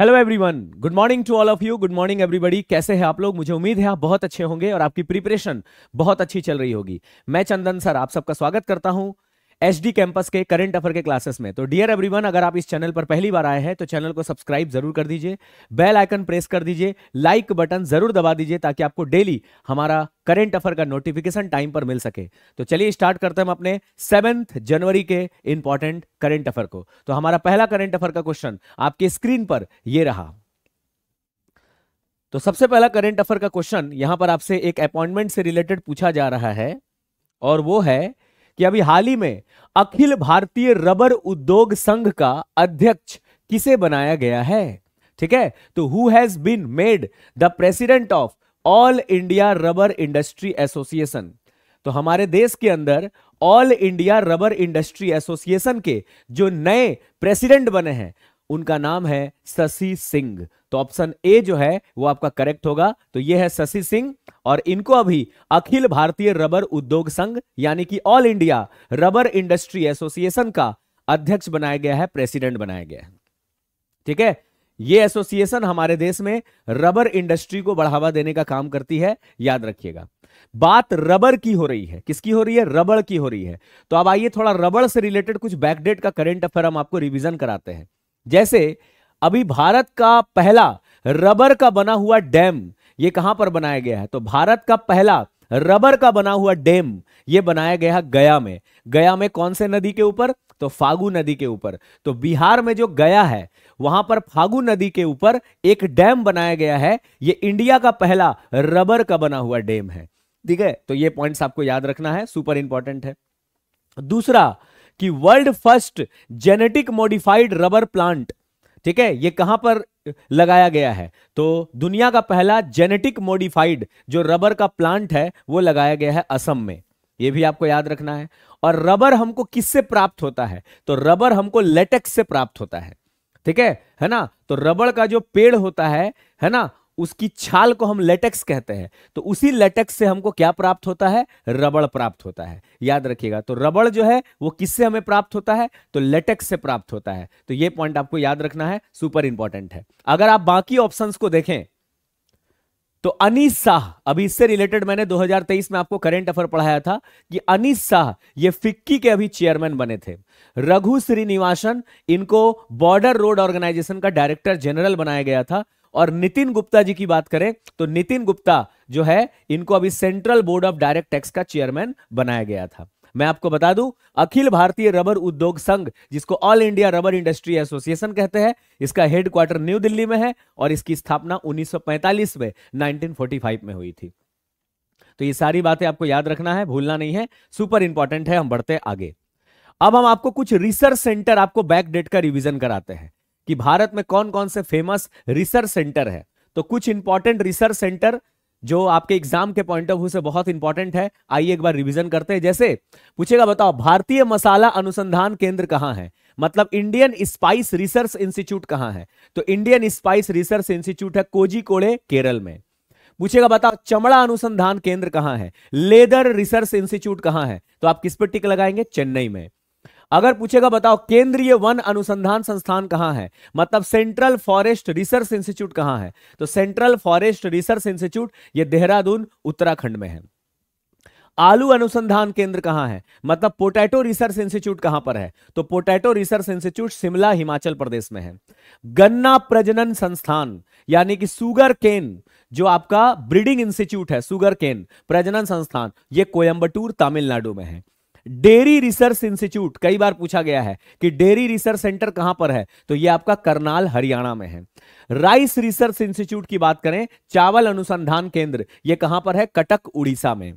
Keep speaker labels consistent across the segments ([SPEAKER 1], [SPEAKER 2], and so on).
[SPEAKER 1] hello everyone good morning to all of you good morning everybody कैसे हैं आप लोग मुझे उम्मीद है आप बहुत अच्छे होंगे और आपकी प्रिपरेशन बहुत अच्छी चल रही होगी मैं चंदन सर आप सबका स्वागत करता हूं एच कैंपस के करंट अफेयर के क्लासेस में तो डियर एवरीवन अगर आप इस चैनल पर पहली बार आए हैं तो चैनल को सब्सक्राइब जरूर कर दीजिए बेल आइकन प्रेस कर दीजिए लाइक बटन जरूर दबा दीजिए ताकि आपको डेली हमारा करंट अफेयर का नोटिफिकेशन टाइम पर मिल सके तो चलिए स्टार्ट करते हैं हम अपने सेवेंथ जनवरी के इंपॉर्टेंट करेंट अफेयर को तो हमारा पहला करंट अफेयर का क्वेश्चन आपके स्क्रीन पर यह रहा तो सबसे पहला करंट अफेयर का क्वेश्चन यहां पर आपसे एक अपॉइंटमेंट से रिलेटेड पूछा जा रहा है और वो है कि अभी हाल ही में अखिल भारतीय रबर उद्योग संघ का अध्यक्ष किसे बनाया गया है ठीक है तो who has been made the president of all India rubber industry association तो हमारे देश के अंदर all India rubber industry association के जो नए प्रेसिडेंट बने हैं उनका नाम है शशि सिंह तो ऑप्शन ए जो है वो आपका करेक्ट होगा तो ये है शशि सिंह और इनको अभी अखिल भारतीय रबर उद्योग संघ यानी कि all India rubber industry association का अध्यक्ष बनाया गया है प्रेसिडेंट बनाया गया है ठीक है ये एसोसिएशन हमारे देश में रबर इंडस्ट्री को बढ़ावा देने का काम करती है याद रखिएगा बात रबर की हो रही है किसकी हो रही है रबड़ की हो रही है तो अब आइए थोड़ा रबड़ से रिलेटेड कुछ बैकडेट का करेंट अफेयर हम आपको रिवीजन कराते हैं जैसे अभी भारत का पहला रबर का बना हुआ डैम ये कहां पर बनाया गया है तो भारत का पहला रबर का बना हुआ डैम ये बनाया गया है गया में गया में कौन से नदी के ऊपर तो फागू नदी के ऊपर तो बिहार में जो गया है वहां पर फागु नदी के ऊपर एक डैम बनाया गया है ये इंडिया का पहला रबर का बना हुआ डैम है ठीक है तो ये पॉइंट्स आपको याद रखना है सुपर इंपॉर्टेंट है दूसरा कि world first genetic modified rubber plant ठीक है ये कहां पर लगाया गया है तो दुनिया का पहला जेनेटिक मॉडिफाइड जो रबर का प्लांट है वो लगाया गया है असम में ये भी आपको याद रखना है और रबर हमको किससे प्राप्त होता है तो रबर हमको लेटेक्स से प्राप्त होता है ठीक है है ना तो रबड़ का जो पेड़ होता है है ना उसकी छाल को हम लेटेक्स कहते हैं तो उसी लेटेक्स से हमको क्या प्राप्त होता है रबड़ प्राप्त होता है याद रखिएगा तो रबड़ जो है वो किससे हमें प्राप्त होता है तो लेटेक्स से प्राप्त होता है तो ये पॉइंट आपको याद रखना है सुपर इंपॉर्टेंट है अगर आप बाकी ऑप्शन को देखें तो अनिस शाह अभी इससे रिलेटेड मैंने 2023 में आपको करंट अफेयर पढ़ाया था कि अनिस शाह ये फिक्की के अभी चेयरमैन बने थे रघु श्रीनिवासन इनको बॉर्डर रोड ऑर्गेनाइजेशन का डायरेक्टर जनरल बनाया गया था और नितिन गुप्ता जी की बात करें तो नितिन गुप्ता जो है इनको अभी central board of direct tax का चेयरमैन बनाया गया था मैं आपको बता दूं अखिल भारतीय रबर उद्योग संघ जिसको all India rubber industry association कहते हैं इसका हेडक्वार्टर न्यू दिल्ली में है और इसकी स्थापना 1945 में 1945 में हुई थी तो ये सारी बातें आपको याद रखना है भूलना नहीं है सुपर इंपॉर्टेंट है हम बढ़ते आगे अब हम आपको कुछ रिसर्च सेंटर आपको बैक डेट का रिविजन कराते हैं कि भारत में कौन कौन से फेमस रिसर्च सेंटर है तो कुछ इंपॉर्टेंट रिसर्च सेंटर जो आपके एग्जाम के पॉइंट ऑफ व्यू से बहुत इंपॉर्टेंट है आइए एक बार रिवीजन करते हैं जैसे पूछेगा बताओ भारतीय मसाला अनुसंधान केंद्र कहां है मतलब इंडियन स्पाइस रिसर्च इंस्टीट्यूट कहां है तो इंडियन स्पाइस रिसर्च इंस्टीट्यूट है कोजी कोड़े केरल में पूछेगा बताओ चमड़ा अनुसंधान केंद्र कहां है लेदर रिसर्च इंस्टीट्यूट कहां है तो आप किस पर टिक लगाएंगे चेन्नई में अगर पूछेगा बताओ केंद्रीय वन अनुसंधान संस्थान कहां है मतलब सेंट्रल फॉरेस्ट रिसर्च इंस्टीट्यूट कहां है तो सेंट्रल फॉरेस्ट रिसर्च इंस्टीट्यूट ये देहरादून उत्तराखंड में है आलू अनुसंधान केंद्र कहां है मतलब पोटैटो रिसर्च इंस्टीट्यूट कहां पर है तो potato research institute Shimla Himachal Pradesh में है गन्ना प्रजनन संस्थान यानी कि सुगर केन जो आपका ब्रीडिंग इंस्टीट्यूट है सुगर केन प्रजनन संस्थान ये कोयम्बटूर तमिलनाडु में है डेयरी रिसर्च इंस्टीट्यूट कई बार पूछा गया है कि डेयरी रिसर्च सेंटर कहां पर है तो यह आपका करनाल हरियाणा में है राइस रिसर्च इंस्टीट्यूट की बात करें चावल अनुसंधान केंद्र यह कहां पर है कटक उड़ीसा में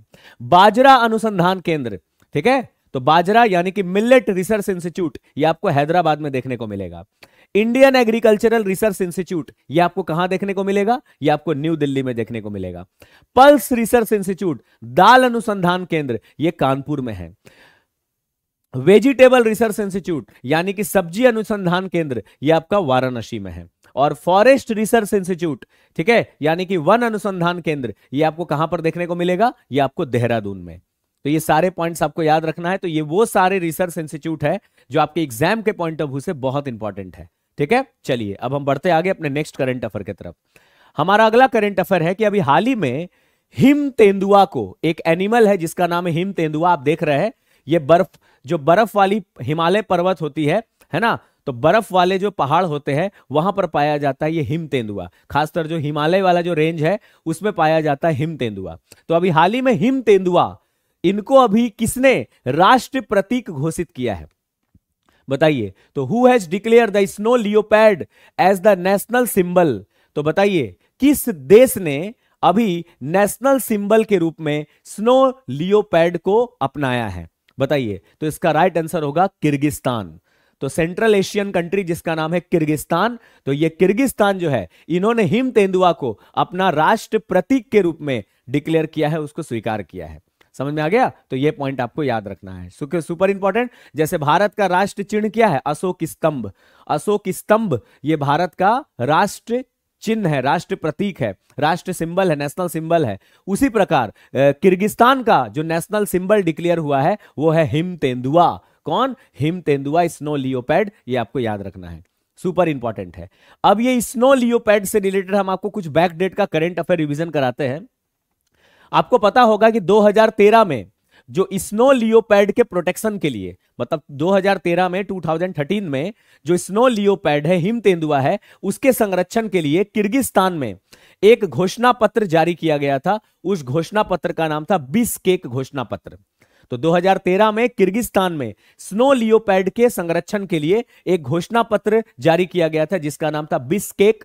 [SPEAKER 1] बाजरा अनुसंधान केंद्र ठीक है तो बाजरा यानी कि मिलेट रिसर्च इंस्टीट्यूट ये आपको हैदराबाद में देखने को मिलेगा इंडियन एग्रीकल्चरल रिसर्च इंस्टीट्यूट ये आपको कहां देखने को मिलेगा ये आपको न्यू दिल्ली में देखने को मिलेगा पल्स रिसर्च इंस्टीट्यूट दाल अनुसंधान केंद्र ये कानपुर में है वेजिटेबल रिसर्च इंस्टीट्यूट यानी कि सब्जी अनुसंधान केंद्र ये आपका वाराणसी में है और फॉरेस्ट रिसर्च इंस्टीट्यूट ठीक है यानी कि वन अनुसंधान केंद्र ये आपको कहां पर देखने को मिलेगा ये आपको देहरादून में तो ये सारे पॉइंट्स आपको याद रखना है तो ये वो सारे रिसर्च इंस्टीट्यूट है जो आपके एग्जाम के पॉइंट ऑफ व्यू से बहुत इंपॉर्टेंट है ठीक है चलिए अब हम बढ़ते आगे अपने नेक्स्ट करंट अफेयर की तरफ हमारा अगला करंट अफेयर है कि अभी हाल ही में हिम तेंदुआ को एक एनिमल है जिसका नाम है हिम तेंदुआ आप देख रहे हैं ये बर्फ जो बर्फ वाली हिमालय पर्वत होती है है ना तो बर्फ वाले जो पहाड़ होते हैं वहां पर पाया जाता है ये हिम तेंदुआ खासकर जो हिमालय वाला जो रेंज है उसमें पाया जाता है हिम तेंदुआ तो अभी हाल ही में हिम तेंदुआ इनको अभी किसने राष्ट्र प्रतीक घोषित किया है बताइए तो who has declare the snow leopard as the national symbol तो बताइए किस देश ने अभी नेशनल सिंबल के रूप में स्नो लियोपैड को अपनाया है बताइए तो इसका राइट आंसर होगा किर्गिस्तान तो सेंट्रल एशियन कंट्री जिसका नाम है किर्गिस्तान तो ये किर्गिस्तान जो है इन्होंने हिम तेंदुआ को अपना राष्ट्र प्रतीक के रूप में डिक्लेयर किया है उसको स्वीकार किया है समझ में आ गया तो ये पॉइंट आपको याद रखना है सुपर इंपॉर्टेंट जैसे भारत का राष्ट्र चिन्ह क्या है अशोक स्तंभ अशोक स्तंभ ये भारत का राष्ट्र चिन्ह है राष्ट्र प्रतीक है राष्ट्र सिंबल है नेशनल सिंबल है उसी प्रकार किर्गिस्तान का जो नेशनल सिंबल डिक्लेयर हुआ है वो है हिम तेंदुआ कौन हिम तेंदुआ स्नो लियोपैड ये आपको याद रखना है सुपर इंपॉर्टेंट है अब ये स्नो लियोपैड से रिलेटेड हम आपको कुछ बैकडेट का करेंट अफेयर रिविजन कराते हैं आपको पता होगा कि 2013 में जो स्नो लियोपैड के प्रोटेक्शन के लिए मतलब 2013 में 2013 में जो स्नो लियोपैड है हिम तेंदुआ है उसके संरक्षण के लिए किर्गिस्तान में एक घोषणा पत्र जारी किया गया था उस घोषणा पत्र का नाम था बिस केक घोषणा पत्र तो 2013 में किर्गिस्तान में स्नो लियोपैड के संरक्षण के लिए एक घोषणा पत्र जारी किया गया था जिसका नाम था बिस्केक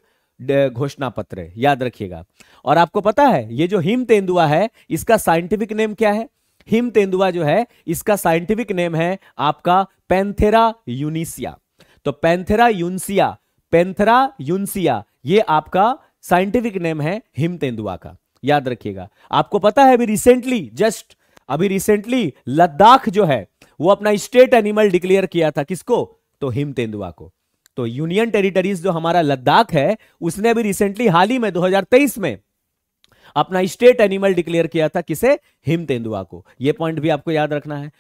[SPEAKER 1] घोषणा पत्र याद रखिएगा और आपको पता है ये जो हिम तेंदुआ है इसका साइंटिफिक नेम क्या है हिम तेंदुआ जो है इसका साइंटिफिक नेम है आपका पेंथेरा यूनिसिया तो पेंथेरा यूनसिया पेंथेरा यूनसिया ये आपका साइंटिफिक नेम है हिम तेंदुआ का याद रखिएगा आपको पता है अभी रिसेंटली जस्ट अभी रिसेंटली लद्दाख जो है वो अपना स्टेट एनिमल डिक्लेयर किया था किसको तो हिम तेंदुआ को तो यूनियन टेरिटरीज जो हमारा लद्दाख है उसने भी रिसेंटली हाल ही में 2023 में अपना स्टेट एनिमल डिक्लेयर किया था किसे हिम तेंदुआ को यह पॉइंट भी आपको याद रखना है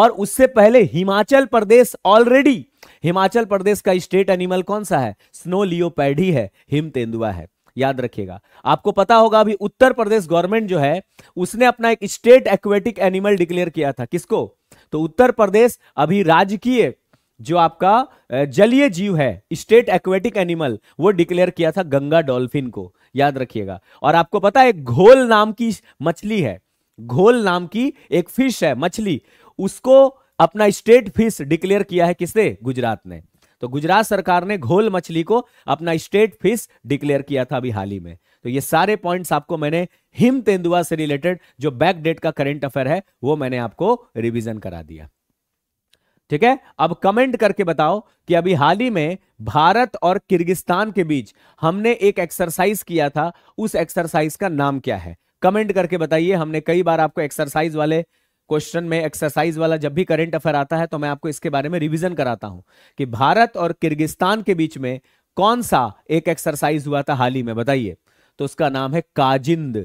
[SPEAKER 1] और उससे पहले हिमाचल प्रदेश ऑलरेडी हिमाचल प्रदेश का स्टेट एनिमल कौन सा है स्नो लियोपैडी है हिम तेंदुआ है याद रखिएगा आपको पता होगा अभी उत्तर प्रदेश गवर्नमेंट जो है उसने अपना एक स्टेट एक्वेटिक एनिमल डिक्लेयर किया था किसको तो उत्तर प्रदेश अभी राजकीय जो आपका जलीय जीव है स्टेट एक्वेटिक एनिमल वो डिक्लेयर किया था गंगा डॉल्फिन को याद रखिएगा और आपको पता है घोल नाम की मछली है घोल नाम की एक फिश है मछली उसको अपना स्टेट फिश डिक्लेयर किया है किसने गुजरात ने तो गुजरात सरकार ने घोल मछली को अपना स्टेट फिश डिक्लेयर किया था अभी हाल ही में तो ये सारे पॉइंट्स आपको मैंने हिम तेंदुआ से रिलेटेड जो बैक डेट का करंट अफेयर है वो मैंने आपको रिवीजन करा दिया ठीक है अब कमेंट करके बताओ कि अभी हाल ही में भारत और किर्गिस्तान के बीच हमने एक एक्सरसाइज किया था उस एक्सरसाइज का नाम क्या है कमेंट करके बताइए हमने कई बार आपको एक्सरसाइज वाले क्वेश्चन में एक्सरसाइज वाला जब भी करंट अफेयर आता है तो मैं आपको इसके बारे में रिवीजन कराता हूं कि भारत और किर्गिस्तान के बीच में कौन सा एक एक्सरसाइज हुआ था हाल ही में बताइए तो उसका नाम है काजिंद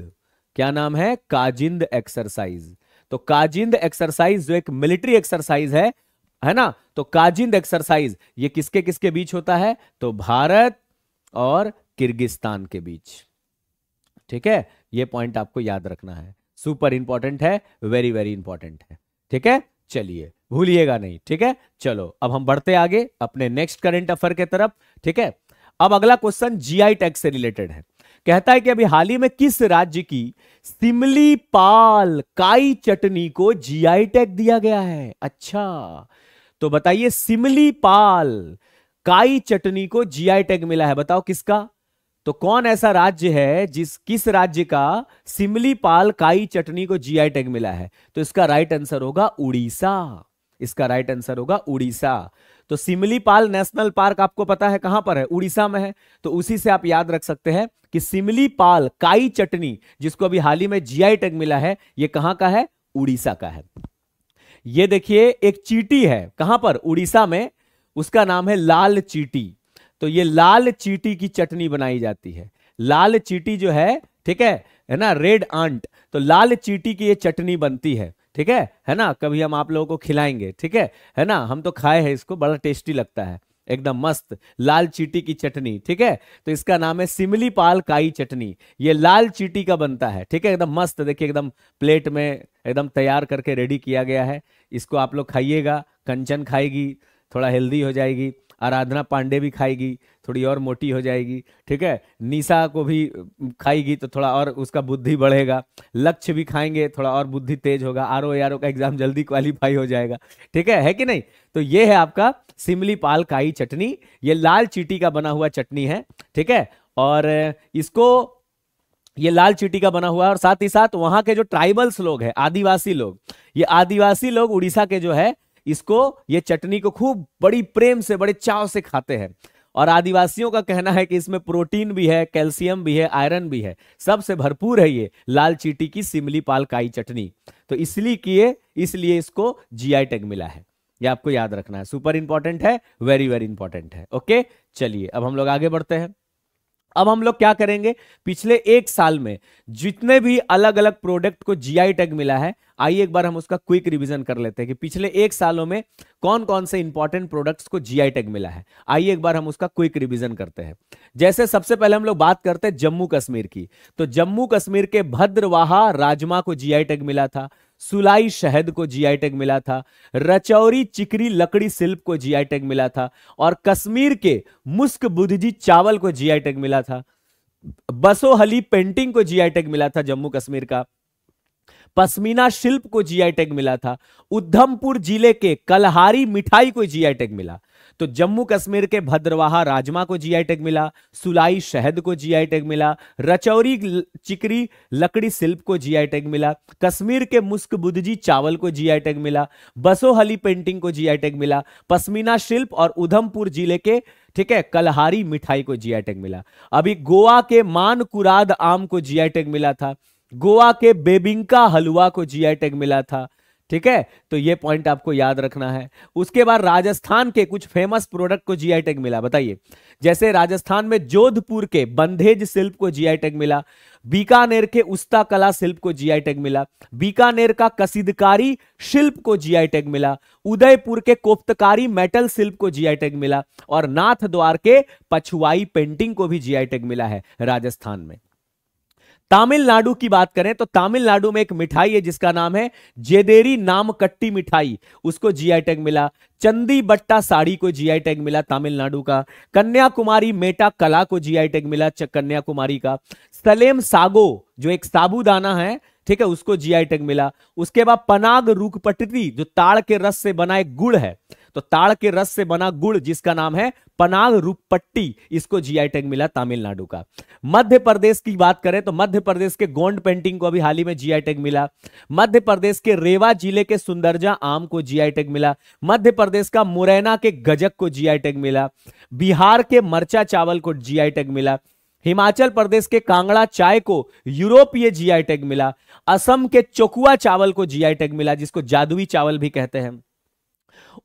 [SPEAKER 1] क्या नाम है काजिंद एक्सरसाइज तो काजिंद एक्सरसाइज जो एक मिलिट्री एक्सरसाइज है है ना तो काजिंद एक्सरसाइज ये किसके किसके बीच होता है तो भारत और किर्गिस्तान के बीच ठीक है ये पॉइंट आपको याद रखना है सुपर इंपॉर्टेंट है वेरी वेरी इंपॉर्टेंट है ठीक है चलिए भूलिएगा नहीं ठीक है चलो अब हम बढ़ते आगे अपने नेक्स्ट करंट अफेयर के तरफ ठीक है अब अगला क्वेश्चन जीआई टैक्स से रिलेटेड है कहता है कि अभी हाल ही में किस राज्य की सिमली पाल काई चटनी को जीआई टैग दिया गया है अच्छा तो बताइए सिमली पाल काई चटनी को जीआई टैग मिला है बताओ किसका तो कौन ऐसा राज्य है जिस किस राज्य का सिमली पाल काई चटनी को जीआई टैग मिला है तो इसका राइट आंसर होगा उड़ीसा इसका राइट आंसर होगा उड़ीसा तो सिमली पाल नेशनल पार्क आपको पता है कहां पर है उड़ीसा में है तो उसी से आप याद रख सकते हैं कि सिमली पाल काई चटनी जिसको अभी हाल ही में जीआई टैग मिला है ये कहां का है उड़ीसा का है ये देखिए एक चीटी है कहां पर उड़ीसा में उसका नाम है लाल चीटी तो ये लाल चीटी की चटनी बनाई जाती है लाल चीटी जो है ठीक है है ना रेड आंट तो लाल चीटी की ये चटनी बनती है ठीक है है ना कभी हम आप लोगों को खिलाएंगे ठीक है है ना हम तो खाए हैं इसको बड़ा टेस्टी लगता है एकदम मस्त लाल चीटी की चटनी ठीक है तो इसका नाम है सिमली पाल काई चटनी ये लाल चीटी का बनता है ठीक है एकदम मस्त देखिए एकदम प्लेट में एकदम तैयार करके रेडी किया गया है इसको आप लोग खाइएगा कंचन खाएगी थोड़ा हेल्दी हो जाएगी आराधना पांडे भी खाएगी थोड़ी और मोटी हो जाएगी ठीक है निशा को भी खाएगी तो थोड़ा और उसका बुद्धि बढ़ेगा लक्ष्य भी खाएंगे थोड़ा और बुद्धि तेज होगा आर ओ आर ओ का एग्जाम जल्दी क्वालिफाई हो जाएगा ठीक है है कि नहीं तो ये है आपका सिमली पाल काई चटनी ये लाल चीटी का बना हुआ चटनी है ठीक है और इसको ये लाल चीटी का बना हुआ है और साथ ही साथ वहां के जो ट्राइबल्स लोग हैं आदिवासी लोग ये आदिवासी लोग उड़ीसा के जो है इसको ये चटनी को खूब बड़ी प्रेम से बड़े चाव से खाते हैं और आदिवासियों का कहना है कि इसमें प्रोटीन भी है कैल्शियम भी है आयरन भी है सबसे भरपूर है ये लाल चीटी की सिमली पालकाई चटनी तो इसलिए किए इसलिए इसको जीआई टैग मिला है ये आपको याद रखना है सुपर इंपॉर्टेंट है वेरी वेरी इंपॉर्टेंट है ओके चलिए अब हम लोग आगे बढ़ते हैं अब हम लोग क्या करेंगे पिछले एक साल में जितने भी अलग अलग प्रोडक्ट को जीआई टैग मिला है आइए एक बार हम उसका क्विक रिवीजन कर लेते हैं कि पिछले एक सालों में कौन कौन से इंपॉर्टेंट प्रोडक्ट्स को जीआई टैग मिला है आइए एक बार हम उसका क्विक रिवीजन करते हैं जैसे सबसे पहले हम लोग बात करते हैं जम्मू कश्मीर की तो जम्मू कश्मीर के भद्रवाहा राजमा को जीआई टैग मिला था सुलाई शहद को जीआई टैग मिला था रचौरी चिकरी लकड़ी शिल्प को जीआई टैग मिला था और कश्मीर के मुस्क बुद्धजी चावल को जीआई टैग मिला था बसोहली पेंटिंग को जीआई टैग मिला था जम्मू कश्मीर का पश्मीना शिल्प को जीआई टैग मिला था उधमपुर जिले के कलहारी मिठाई को जीआई टैग मिला तो जम्मू कश्मीर के भद्रवाहा राजमा को जीआई टैग मिला सुलाई शहद को जीआई टैग मिला रचौरी चिकरी लकड़ी शिल्प को जीआई टैग मिला कश्मीर के मुस्क बुद्धजी चावल को जीआई टैग मिला बसोहली पेंटिंग को जीआई टैग मिला पश्मीना शिल्प और उधमपुर जिले के ठीक है कलहारी मिठाई को जीआई टैग मिला अभी गोवा के मान आम को जीआई टैग मिला था गोवा के बेबिंका हलवा को जीआई टैग मिला था ठीक है तो ये पॉइंट आपको याद रखना है उसके बाद राजस्थान के कुछ फेमस प्रोडक्ट को जीआई टैग मिला बताइए जैसे राजस्थान में जोधपुर के बंधेज शिल्प को जीआई टैग मिला बीकानेर के उस्ता कला शिल्प को जीआई टैग मिला बीकानेर का कसीदकारी शिल्प को जीआई टैग मिला उदयपुर के कोप्तकारी मेटल शिल्प को जीआई टैग मिला और नाथ द्वार के पछुआई पेंटिंग को भी जीआई टैग मिला है राजस्थान में तमिलनाडु की बात करें तो तमिलनाडु में एक मिठाई है जिसका नाम है जेदेरी नाम कट्टी मिठाई उसको जीआई टैग मिला चंदी बट्टा साड़ी को जीआई टैग मिला तमिलनाडु का कन्याकुमारी मेटा कला को जीआई टैग मिला कन्याकुमारी का सलेम सागो जो एक साबुदाना है ठीक है उसको जीआई टैग मिला उसके बाद पनाग रूकपटरी जो ताड़ के रस से बना एक गुड़ है तो ताड़ के रस से बना गुड़ जिसका नाम है पनाग रूपपट्टी इसको जीआई टैग मिला तमिलनाडु का मध्य प्रदेश की बात करें तो मध्य प्रदेश के गोंड पेंटिंग को अभी हाल ही में जीआई टैग मिला मध्य प्रदेश के रेवा जिले के सुंदरजा आम को जीआई टैग मिला मध्य प्रदेश का मुरैना के गजक को जीआई टैग मिला बिहार के मरचा चावल को जीआई टैग मिला हिमाचल प्रदेश के कांगड़ा चाय को यूरोपीय जीआई टैग मिला असम के चोकुआ चावल को जीआई टैग मिला जिसको जादुई चावल भी कहते हैं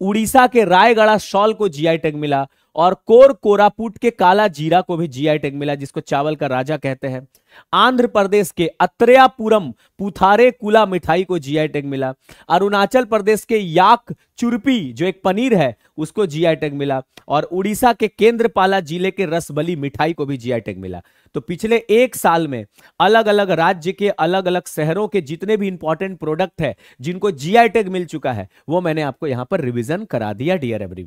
[SPEAKER 1] उड़ीसा के रायगढ़ा शॉल को जीआई टैग मिला और कोर कोरापुट के काला जीरा को भी जीआई टैग मिला जिसको चावल का राजा कहते हैं आंध्र प्रदेश के अत्रयापुरम पुथारे कुला मिठाई को जीआई टैग मिला अरुणाचल प्रदेश के याक चुरपी जो एक पनीर है उसको जीआई टैग मिला और उड़ीसा के केंद्रपाला जिले के रसबली मिठाई को भी जीआई टैग मिला तो पिछले एक साल में अलग अलग राज्य के अलग अलग शहरों के जितने भी इंपॉर्टेंट प्रोडक्ट है जिनको जीआई टैग मिल चुका है वो मैंने आपको यहां पर रिविजन करा दिया डियर एवरी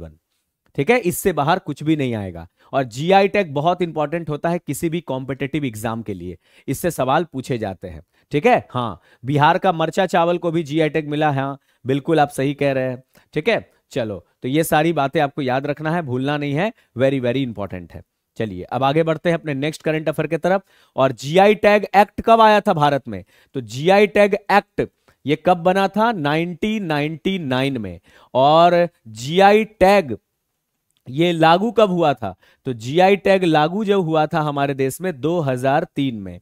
[SPEAKER 1] ठीक है इससे बाहर कुछ भी नहीं आएगा और जी आई टैग बहुत इंपॉर्टेंट होता है किसी भी कॉम्पिटेटिव एग्जाम के लिए इससे सवाल पूछे जाते हैं ठीक है हाँ बिहार का मर्चा चावल को भी जी आई टैग मिला है हाँ बिल्कुल आप सही कह रहे हैं ठीक है चलो तो ये सारी बातें आपको याद रखना है भूलना नहीं है वेरी वेरी इंपॉर्टेंट है चलिए अब आगे बढ़ते हैं अपने नेक्स्ट करंट अफेयर की तरफ और जीआई टैग एक्ट कब आया था भारत में तो जीआई टैग एक्ट ये कब बना था 1999 में और जीआई टैग ये लागू कब हुआ था तो जीआई टैग लागू जब हुआ था हमारे देश में 2003 में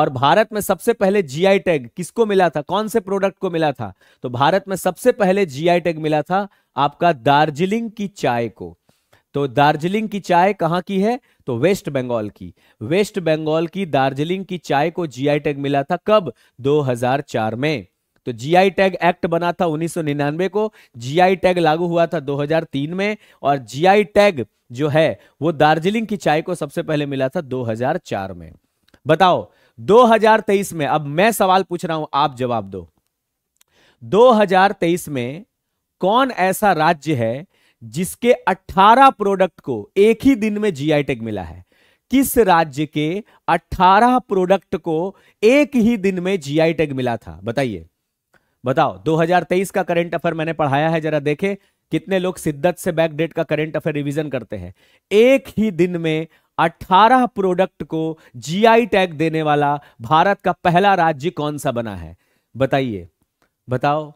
[SPEAKER 1] और भारत में सबसे पहले जीआई टैग किसको मिला था कौन से प्रोडक्ट को मिला था तो भारत में सबसे पहले जीआई टैग मिला था आपका दार्जिलिंग की चाय को तो दार्जिलिंग की चाय कहाँ की है तो वेस्ट बंगाल की वेस्ट बंगाल की दार्जिलिंग की चाय को जीआई टैग मिला था कब 2004 में तो जीआई टैग एक्ट बना था 1999 को जीआई टैग लागू हुआ था 2003 में और जीआई टैग जो है वो दार्जिलिंग की चाय को सबसे पहले मिला था 2004 में बताओ 2023 में अब मैं सवाल पूछ रहा हूं आप जवाब दो 2023 में कौन ऐसा राज्य है जिसके 18 प्रोडक्ट को एक ही दिन में जीआई टैग मिला है किस राज्य के 18 प्रोडक्ट को एक ही दिन में जीआई टैग मिला था बताइए बताओ 2023 का करंट अफेयर मैंने पढ़ाया है जरा देखे कितने लोग सिद्धत से बैक डेट का करंट अफेयर रिवीजन करते हैं एक ही दिन में 18 प्रोडक्ट को जीआई टैग देने वाला भारत का पहला राज्य कौन सा बना है बताइए बताओ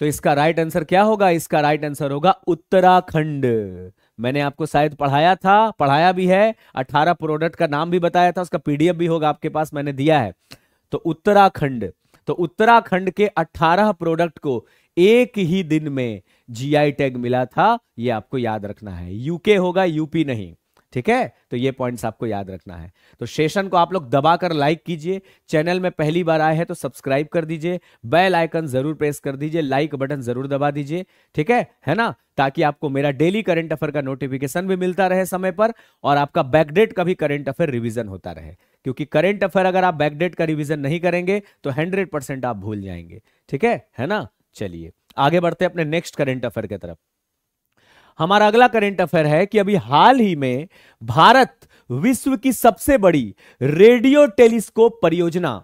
[SPEAKER 1] तो इसका राइट आंसर क्या होगा इसका राइट आंसर होगा उत्तराखंड मैंने आपको शायद पढ़ाया था पढ़ाया भी है 18 प्रोडक्ट का नाम भी बताया था उसका पीडीएफ भी होगा आपके पास मैंने दिया है तो उत्तराखंड तो उत्तराखंड के 18 प्रोडक्ट को एक ही दिन में जीआई टैग मिला था ये आपको याद रखना है यूके होगा यूपी नहीं ठीक है तो ये पॉइंट्स आपको याद रखना है तो सेशन को आप लोग दबाकर लाइक कीजिए चैनल में पहली बार आए हैं तो सब्सक्राइब कर दीजिए बेल आइकन जरूर प्रेस कर दीजिए लाइक बटन जरूर दबा दीजिए ठीक है है ना ताकि आपको मेरा डेली करंट अफेयर का नोटिफिकेशन भी मिलता रहे समय पर और आपका बैकडेट का भी करंट अफेयर रिविजन होता रहे क्योंकि करेंट अफेयर अगर आप बैकडेट का रिविजन नहीं करेंगे तो हंड्रेड परसेंट आप भूल जाएंगे ठीक है है ना चलिए आगे बढ़ते हैं अपने नेक्स्ट करेंट अफेयर की तरफ हमारा अगला करेंट अफेयर है कि अभी हाल ही में भारत विश्व की सबसे बड़ी रेडियो टेलीस्कोप परियोजना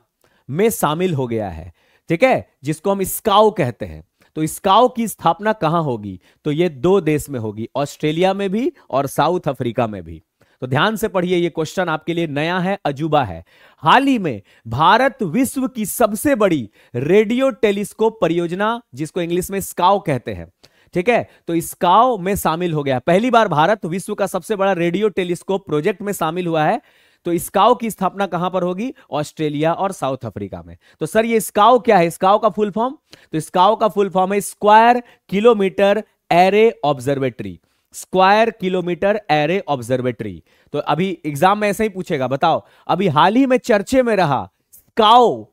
[SPEAKER 1] में शामिल हो गया है ठीक है जिसको हम स्काउ कहते हैं तो स्काउ की स्थापना कहां होगी तो ये दो देश में होगी ऑस्ट्रेलिया में भी और साउथ अफ्रीका में भी तो ध्यान से पढ़िए ये क्वेश्चन आपके लिए नया है अजूबा है हाल ही में भारत विश्व की सबसे बड़ी रेडियो टेलीस्कोप परियोजना जिसको इंग्लिश में स्काओ कहते हैं ठीक है तो स्काओ में शामिल हो गया पहली बार भारत विश्व का सबसे बड़ा रेडियो टेलीस्कोप प्रोजेक्ट में शामिल हुआ है तो स्काओ की स्थापना कहां पर होगी ऑस्ट्रेलिया और साउथ अफ्रीका में तो सर ये स्काओ क्या है स्काओ का फुल फॉर्म तो स्काओ का फुल फॉर्म है square kilometre array observatory square kilometre array observatory तो अभी एग्जाम में ऐसे ही पूछेगा बताओ अभी हाल ही में चर्चे में रहा स्काओ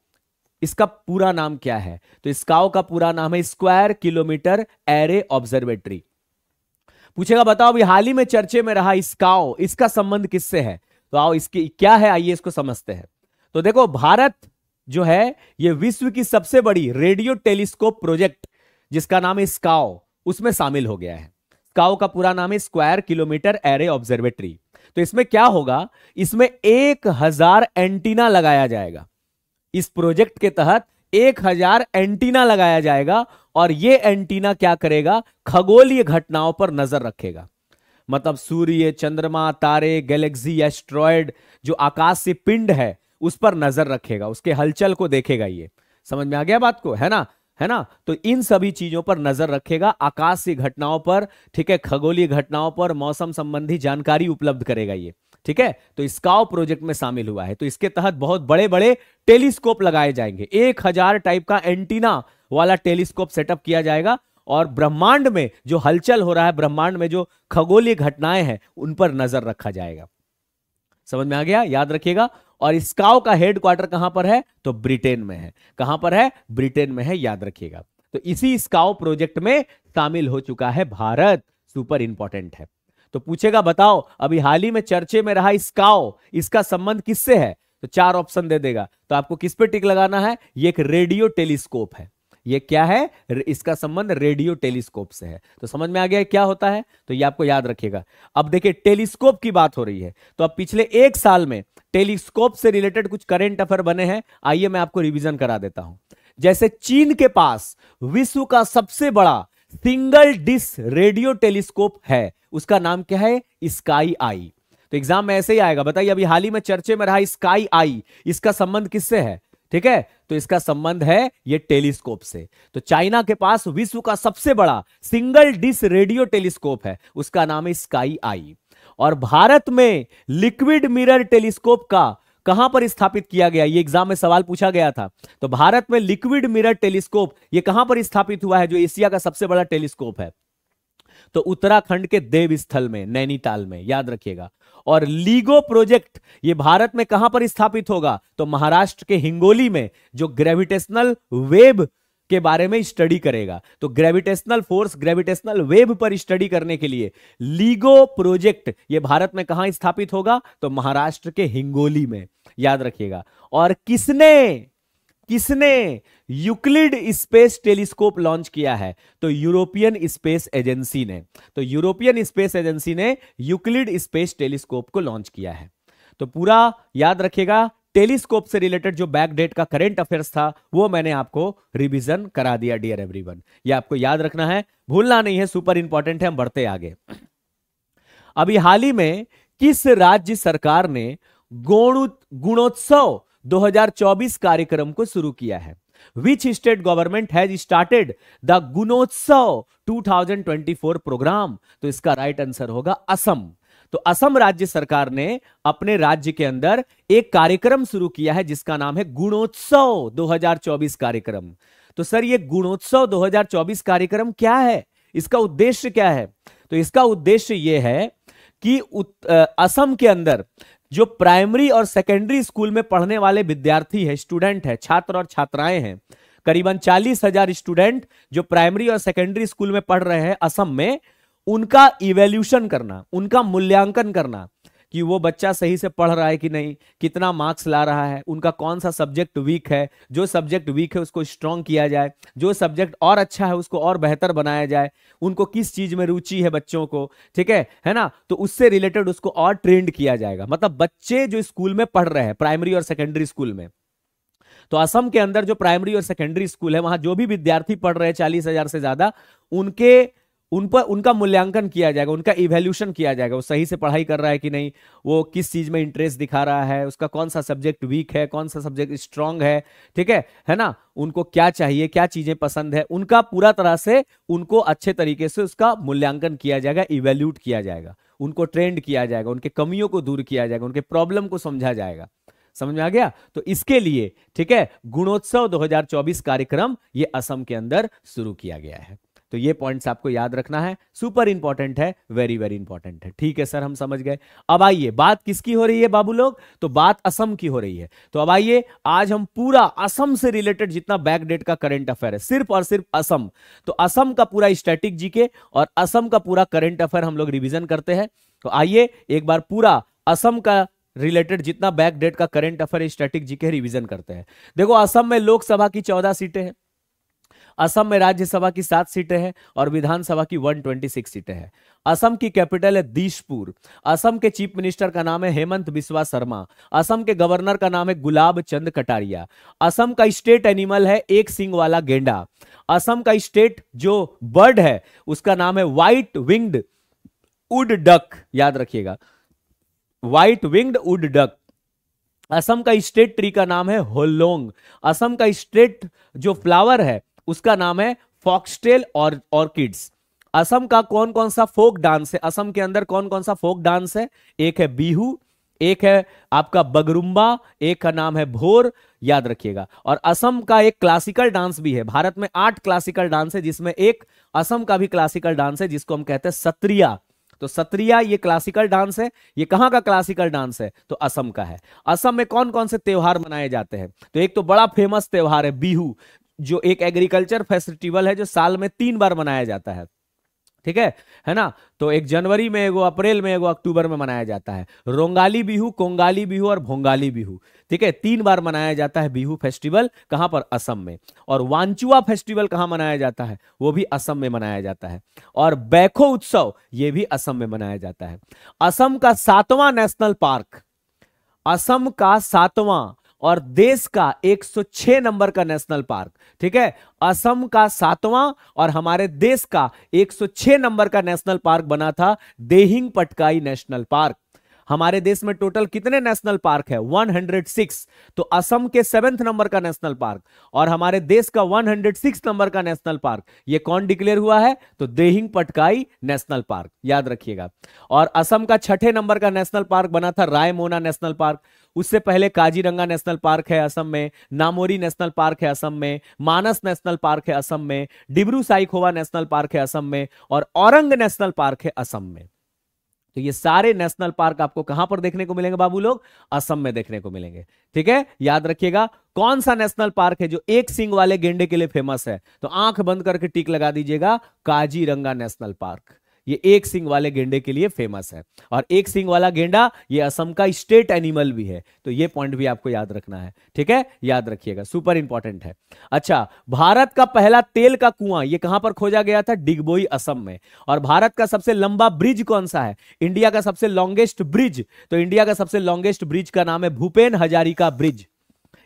[SPEAKER 1] इसका पूरा नाम क्या है तो स्काओ का पूरा नाम है स्क्वायर किलोमीटर एरे ऑब्जर्वेटरी पूछेगा बताओ अभी हाल ही में चर्चे में रहा स्काओ इसका संबंध किससे है तो आओ इसकी क्या है आइए इसको समझते हैं तो देखो भारत जो है यह विश्व की सबसे बड़ी रेडियो टेलीस्कोप प्रोजेक्ट जिसका नाम है स्काओ उसमें शामिल हो गया है काओ का पूरा नाम है स्क्वायर किलोमीटर एरे ऑब्जर्वेटरी तो इसमें क्या होगा इसमें एक हजार एंटीना लगाया जाएगा इस प्रोजेक्ट के तहत एक हजार एंटीना लगाया जाएगा और यह एंटीना क्या करेगा खगोलीय घटनाओं पर नजर रखेगा मतलब सूर्य चंद्रमा तारे गैलेक्सी एस्ट्रॉयड जो आकाश से पिंड है उस पर नजर रखेगा उसके हलचल को देखेगा ये समझ में आ गया बात को है ना है ना तो इन सभी चीजों पर नजर रखेगा आकाशीय घटनाओं पर ठीक है खगोलीय घटनाओं पर मौसम संबंधी जानकारी उपलब्ध करेगा ये ठीक है तो स्काउ प्रोजेक्ट में शामिल हुआ है तो इसके तहत बहुत बड़े बड़े टेलीस्कोप लगाए जाएंगे एक हजार टाइप का एंटीना वाला टेलीस्कोप सेटअप किया जाएगा और ब्रह्मांड में जो हलचल हो रहा है ब्रह्मांड में जो खगोलीय घटनाएं हैं उन पर नजर रखा जाएगा समझ में आ गया याद रखिएगा और स्काउ का हेडक्वार्टर कहां पर है तो ब्रिटेन में है कहां पर है ब्रिटेन में है याद रखिएगा तो इसी स्काउ प्रोजेक्ट में शामिल हो चुका है भारत सुपर इंपॉर्टेंट है तो पूछेगा बताओ अभी हाल ही में चर्चे में रहा स्काओ इसका संबंध किससे है तो चार ऑप्शन दे देगा तो आपको किस पे टिक लगाना है ये एक रेडियो टेलीस्कोप है ये क्या है इसका संबंध रेडियो टेलीस्कोप से है तो समझ में आ गया क्या होता है तो ये आपको याद रखिएगा अब देखिए टेलीस्कोप की बात हो रही है तो अब पिछले एक साल में टेलीस्कोप से रिलेटेड कुछ करेंट अफेयर बने हैं आइए मैं आपको रिविजन करा देता हूं जैसे चीन के पास विश्व का सबसे बड़ा सिंगल डिस रेडियो टेलीस्कोप है उसका नाम क्या है स्काई आई तो एग्जाम में ऐसे ही आएगा बताइए अभी हाल ही में चर्चे में रहा स्काई आई इसका संबंध किससे है ठीक है तो इसका संबंध है ये टेलीस्कोप से तो चाइना के पास विश्व का सबसे बड़ा सिंगल डिस रेडियो टेलीस्कोप है उसका नाम है स्काई आई और भारत में लिक्विड मिरर टेलीस्कोप का कहां पर स्थापित किया गया ये एग्जाम में सवाल पूछा गया था तो भारत में लिक्विड मिरर टेलीस्कोप ये कहां पर स्थापित हुआ है जो एशिया का सबसे बड़ा टेलीस्कोप है तो उत्तराखंड के देवस्थल में नैनीताल में याद रखिएगा और लीगो प्रोजेक्ट ये भारत में कहां पर स्थापित होगा तो महाराष्ट्र के हिंगोली में जो ग्रेविटेशनल वेब के बारे में स्टडी करेगा तो ग्रेविटेशनल फोर्स ग्रेविटेशनल वेब पर स्टडी करने के लिए लीगो प्रोजेक्ट ये भारत में कहा स्थापित होगा तो महाराष्ट्र के हिंगोली में याद रखिएगा और किसने किसने यूक्लिड स्पेस टेलीस्कोप लॉन्च किया है तो यूरोपियन स्पेस एजेंसी ने तो यूरोपियन स्पेस एजेंसी ने यूक्लिड स्पेस टेलीस्कोप को लॉन्च किया है तो पूरा याद रखिएगा टेलीस्कोप से रिलेटेड जो बैक डेट का करेंट अफेयर्स था वो मैंने आपको रिवीजन करा दिया डियर एवरीवन ये आपको याद रखना है भूलना नहीं है सुपर इंपॉर्टेंट है हम बढ़ते आगे अभी हाल ही में किस राज्य सरकार ने गुणोत्सव 2024 कार्यक्रम को शुरू किया है which state government has started the Gunotsav 2024 programme तो इसका राइट आंसर होगा असम तो असम राज्य सरकार ने अपने राज्य के अंदर एक कार्यक्रम शुरू किया है जिसका नाम है गुणोत्सव 2024 कार्यक्रम तो सर ये गुणोत्सव 2024 कार्यक्रम क्या है इसका उद्देश्य क्या है तो इसका उद्देश्य यह है कि असम के अंदर जो प्राइमरी और सेकेंडरी स्कूल में पढ़ने वाले विद्यार्थी है स्टूडेंट है छात्र और छात्राएं हैं करीबन चालीस हजार स्टूडेंट जो प्राइमरी और सेकेंडरी स्कूल में पढ़ रहे हैं असम में उनका इवेल्यूशन करना उनका मूल्यांकन करना कि वो बच्चा सही से पढ़ रहा है कि नहीं कितना मार्क्स ला रहा है उनका कौन सा सब्जेक्ट वीक है जो सब्जेक्ट वीक है उसको स्ट्रॉन्ग किया जाए जो सब्जेक्ट और अच्छा है उसको और बेहतर बनाया जाए उनको किस चीज में रुचि है बच्चों को ठीक है है ना तो उससे रिलेटेड उसको और ट्रेंड किया जाएगा मतलब बच्चे जो स्कूल में पढ़ रहे हैं प्राइमरी और सेकेंडरी स्कूल में तो असम के अंदर जो प्राइमरी और सेकेंडरी स्कूल है वहां जो भी विद्यार्थी पढ़ रहे हैं चालीस हजार से ज्यादा उनके उन पर उनका मूल्यांकन किया जाएगा उनका इवेल्यूशन किया जाएगा वो सही से पढ़ाई कर रहा है कि नहीं वो किस चीज़ में इंटरेस्ट दिखा रहा है उसका कौन सा सब्जेक्ट वीक है कौन सा सब्जेक्ट स्ट्रांग है ठीक है है ना उनको क्या चाहिए क्या चीज़ें पसंद है उनका पूरा तरह से उनको अच्छे तरीके से उसका मूल्यांकन किया जाएगा इवेल्यूट किया जाएगा उनको ट्रेंड किया जाएगा उनके कमियों को दूर किया जाएगा उनके प्रॉब्लम को समझा जाएगा समझ में आ गया तो इसके लिए ठीक है गुणोत्सव 2024 कार्यक्रम ये असम के अंदर शुरू किया गया है तो ये पॉइंट्स आपको याद रखना है सुपर इंपॉर्टेंट है वेरी वेरी इंपॉर्टेंट है ठीक है सर हम समझ गए अब आइए बात किसकी हो रही है बाबू लोग तो बात असम की हो रही है तो अब आइए आज हम पूरा असम से रिलेटेड जितना बैक डेट का करंट अफेयर है सिर्फ और सिर्फ असम तो असम का पूरा स्टैटिक जीके और असम का पूरा करंट अफेयर हम लोग रिविजन करते हैं तो आइए एक बार पूरा असम का रिलेटेड जितना बैक डेट का current affair static GK revision करते हैं देखो असम में लोकसभा की चौदह सीटें हैं असम में राज्यसभा की सात सीटें हैं और विधानसभा की 126 सीटें हैं असम की कैपिटल है दीशपुर असम के चीफ मिनिस्टर का नाम है हेमंत बिस्वा शर्मा असम के गवर्नर का नाम है गुलाब चंद कटारिया असम का स्टेट एनिमल है एक सिंग वाला गेंडा असम का स्टेट जो बर्ड है उसका नाम है व्हाइट विंग्ड उड डक याद रखिएगा white winged wood duck Assam का स्टेट ट्री का नाम है होलोंग असम का स्टेट जो फ्लावर है उसका नाम है फॉक्सटेल और ऑर्किड्स असम का कौन कौन सा फोक डांस है असम के अंदर कौन कौन सा फोक डांस है एक है बीहू एक है आपका बगरुम्बा एक का नाम है भोर याद रखिएगा और असम का एक क्लासिकल डांस भी है भारत में आठ क्लासिकल डांस है जिसमें एक असम का भी क्लासिकल डांस है जिसको हम कहते हैं सत्रिया तो सत्रिया ये क्लासिकल डांस है ये कहां का क्लासिकल डांस है तो असम का है असम में कौन कौन से त्यौहार मनाए जाते हैं तो एक तो बड़ा फेमस त्योहार है बिहू जो एक एग्रीकल्चर फेस्टिवल है जो साल में तीन बार मनाया जाता है ठीक है है ना तो एक जनवरी में एगो अप्रैल में एगो अक्टूबर में मनाया जाता है रोंगाली बिहू कोंगाली बिहू और भोंगाली बिहू ठीक है तीन बार मनाया जाता है बिहू फेस्टिवल कहां पर असम में और वांचुआ फेस्टिवल कहां मनाया जाता है वो भी असम में मनाया जाता है और बैखो उत्सव ये भी असम में मनाया जाता है असम का सातवां नेशनल पार्क असम का सातवां और देश का 106 नंबर का नेशनल पार्क ठीक है असम का सातवां और हमारे देश का 106 नंबर का नेशनल पार्क बना था देहिंग पटकाई नेशनल पार्क हमारे देश में टोटल कितने नेशनल पार्क है 106 तो असम के सेवेंथ नंबर का नेशनल पार्क और हमारे देश का 106 नंबर का नेशनल पार्क ये कौन डिक्लेयर हुआ है तो देहिंग पटकाई नेशनल पार्क याद रखिएगा और असम का छठे नंबर का नेशनल पार्क बना था रायमोना नेशनल पार्क उससे पहले काजीरंगा नेशनल पार्क है असम में नामोरी नेशनल पार्क है असम में मानस नेशनल पार्क है असम में डिब्रू साइखोवा नेशनल पार्क है असम में और औरंग नेशनल पार्क है असम में तो ये सारे नेशनल पार्क आपको कहां पर देखने को मिलेंगे बाबू लोग असम में देखने को मिलेंगे ठीक है याद रखिएगा कौन सा नेशनल पार्क है जो एक सिंग वाले गेंडे के लिए फेमस है तो आंख बंद करके टिक लगा दीजिएगा काजीरंगा नेशनल पार्क ये एक सिंग वाले गेंडे के लिए फेमस है और एक सिंग वाला गेंडा ये असम का स्टेट एनिमल भी है तो ये पॉइंट भी आपको याद रखना है ठीक है याद रखिएगा सुपर इंपॉर्टेंट है अच्छा भारत का पहला तेल का कुआं ये कहां पर खोजा गया था डिगबोई असम में और भारत का सबसे लंबा ब्रिज कौन सा है इंडिया का सबसे लॉन्गेस्ट ब्रिज तो इंडिया का सबसे लॉन्गेस्ट ब्रिज का नाम है भूपेन हजारी ब्रिज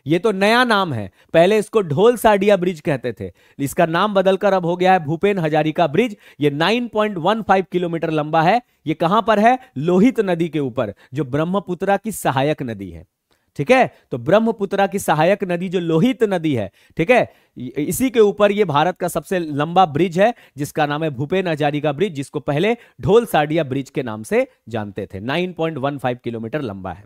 [SPEAKER 1] ये तो नया नाम है पहले इसको ढोल साडिया ब्रिज कहते थे इसका नाम बदलकर अब हो गया है भूपेन हजारिका ब्रिज ये 9.15 किलोमीटर लंबा है ये कहां पर है लोहित नदी के ऊपर जो ब्रह्मपुत्रा की सहायक नदी है ठीक है तो ब्रह्मपुत्रा की सहायक नदी जो लोहित नदी है ठीक है इसी के ऊपर ये भारत का सबसे लंबा ब्रिज है जिसका नाम है भूपेन हजारिका ब्रिज जिसको पहले ढोल साडिया ब्रिज के नाम से जानते थे 9.15 किलोमीटर लंबा है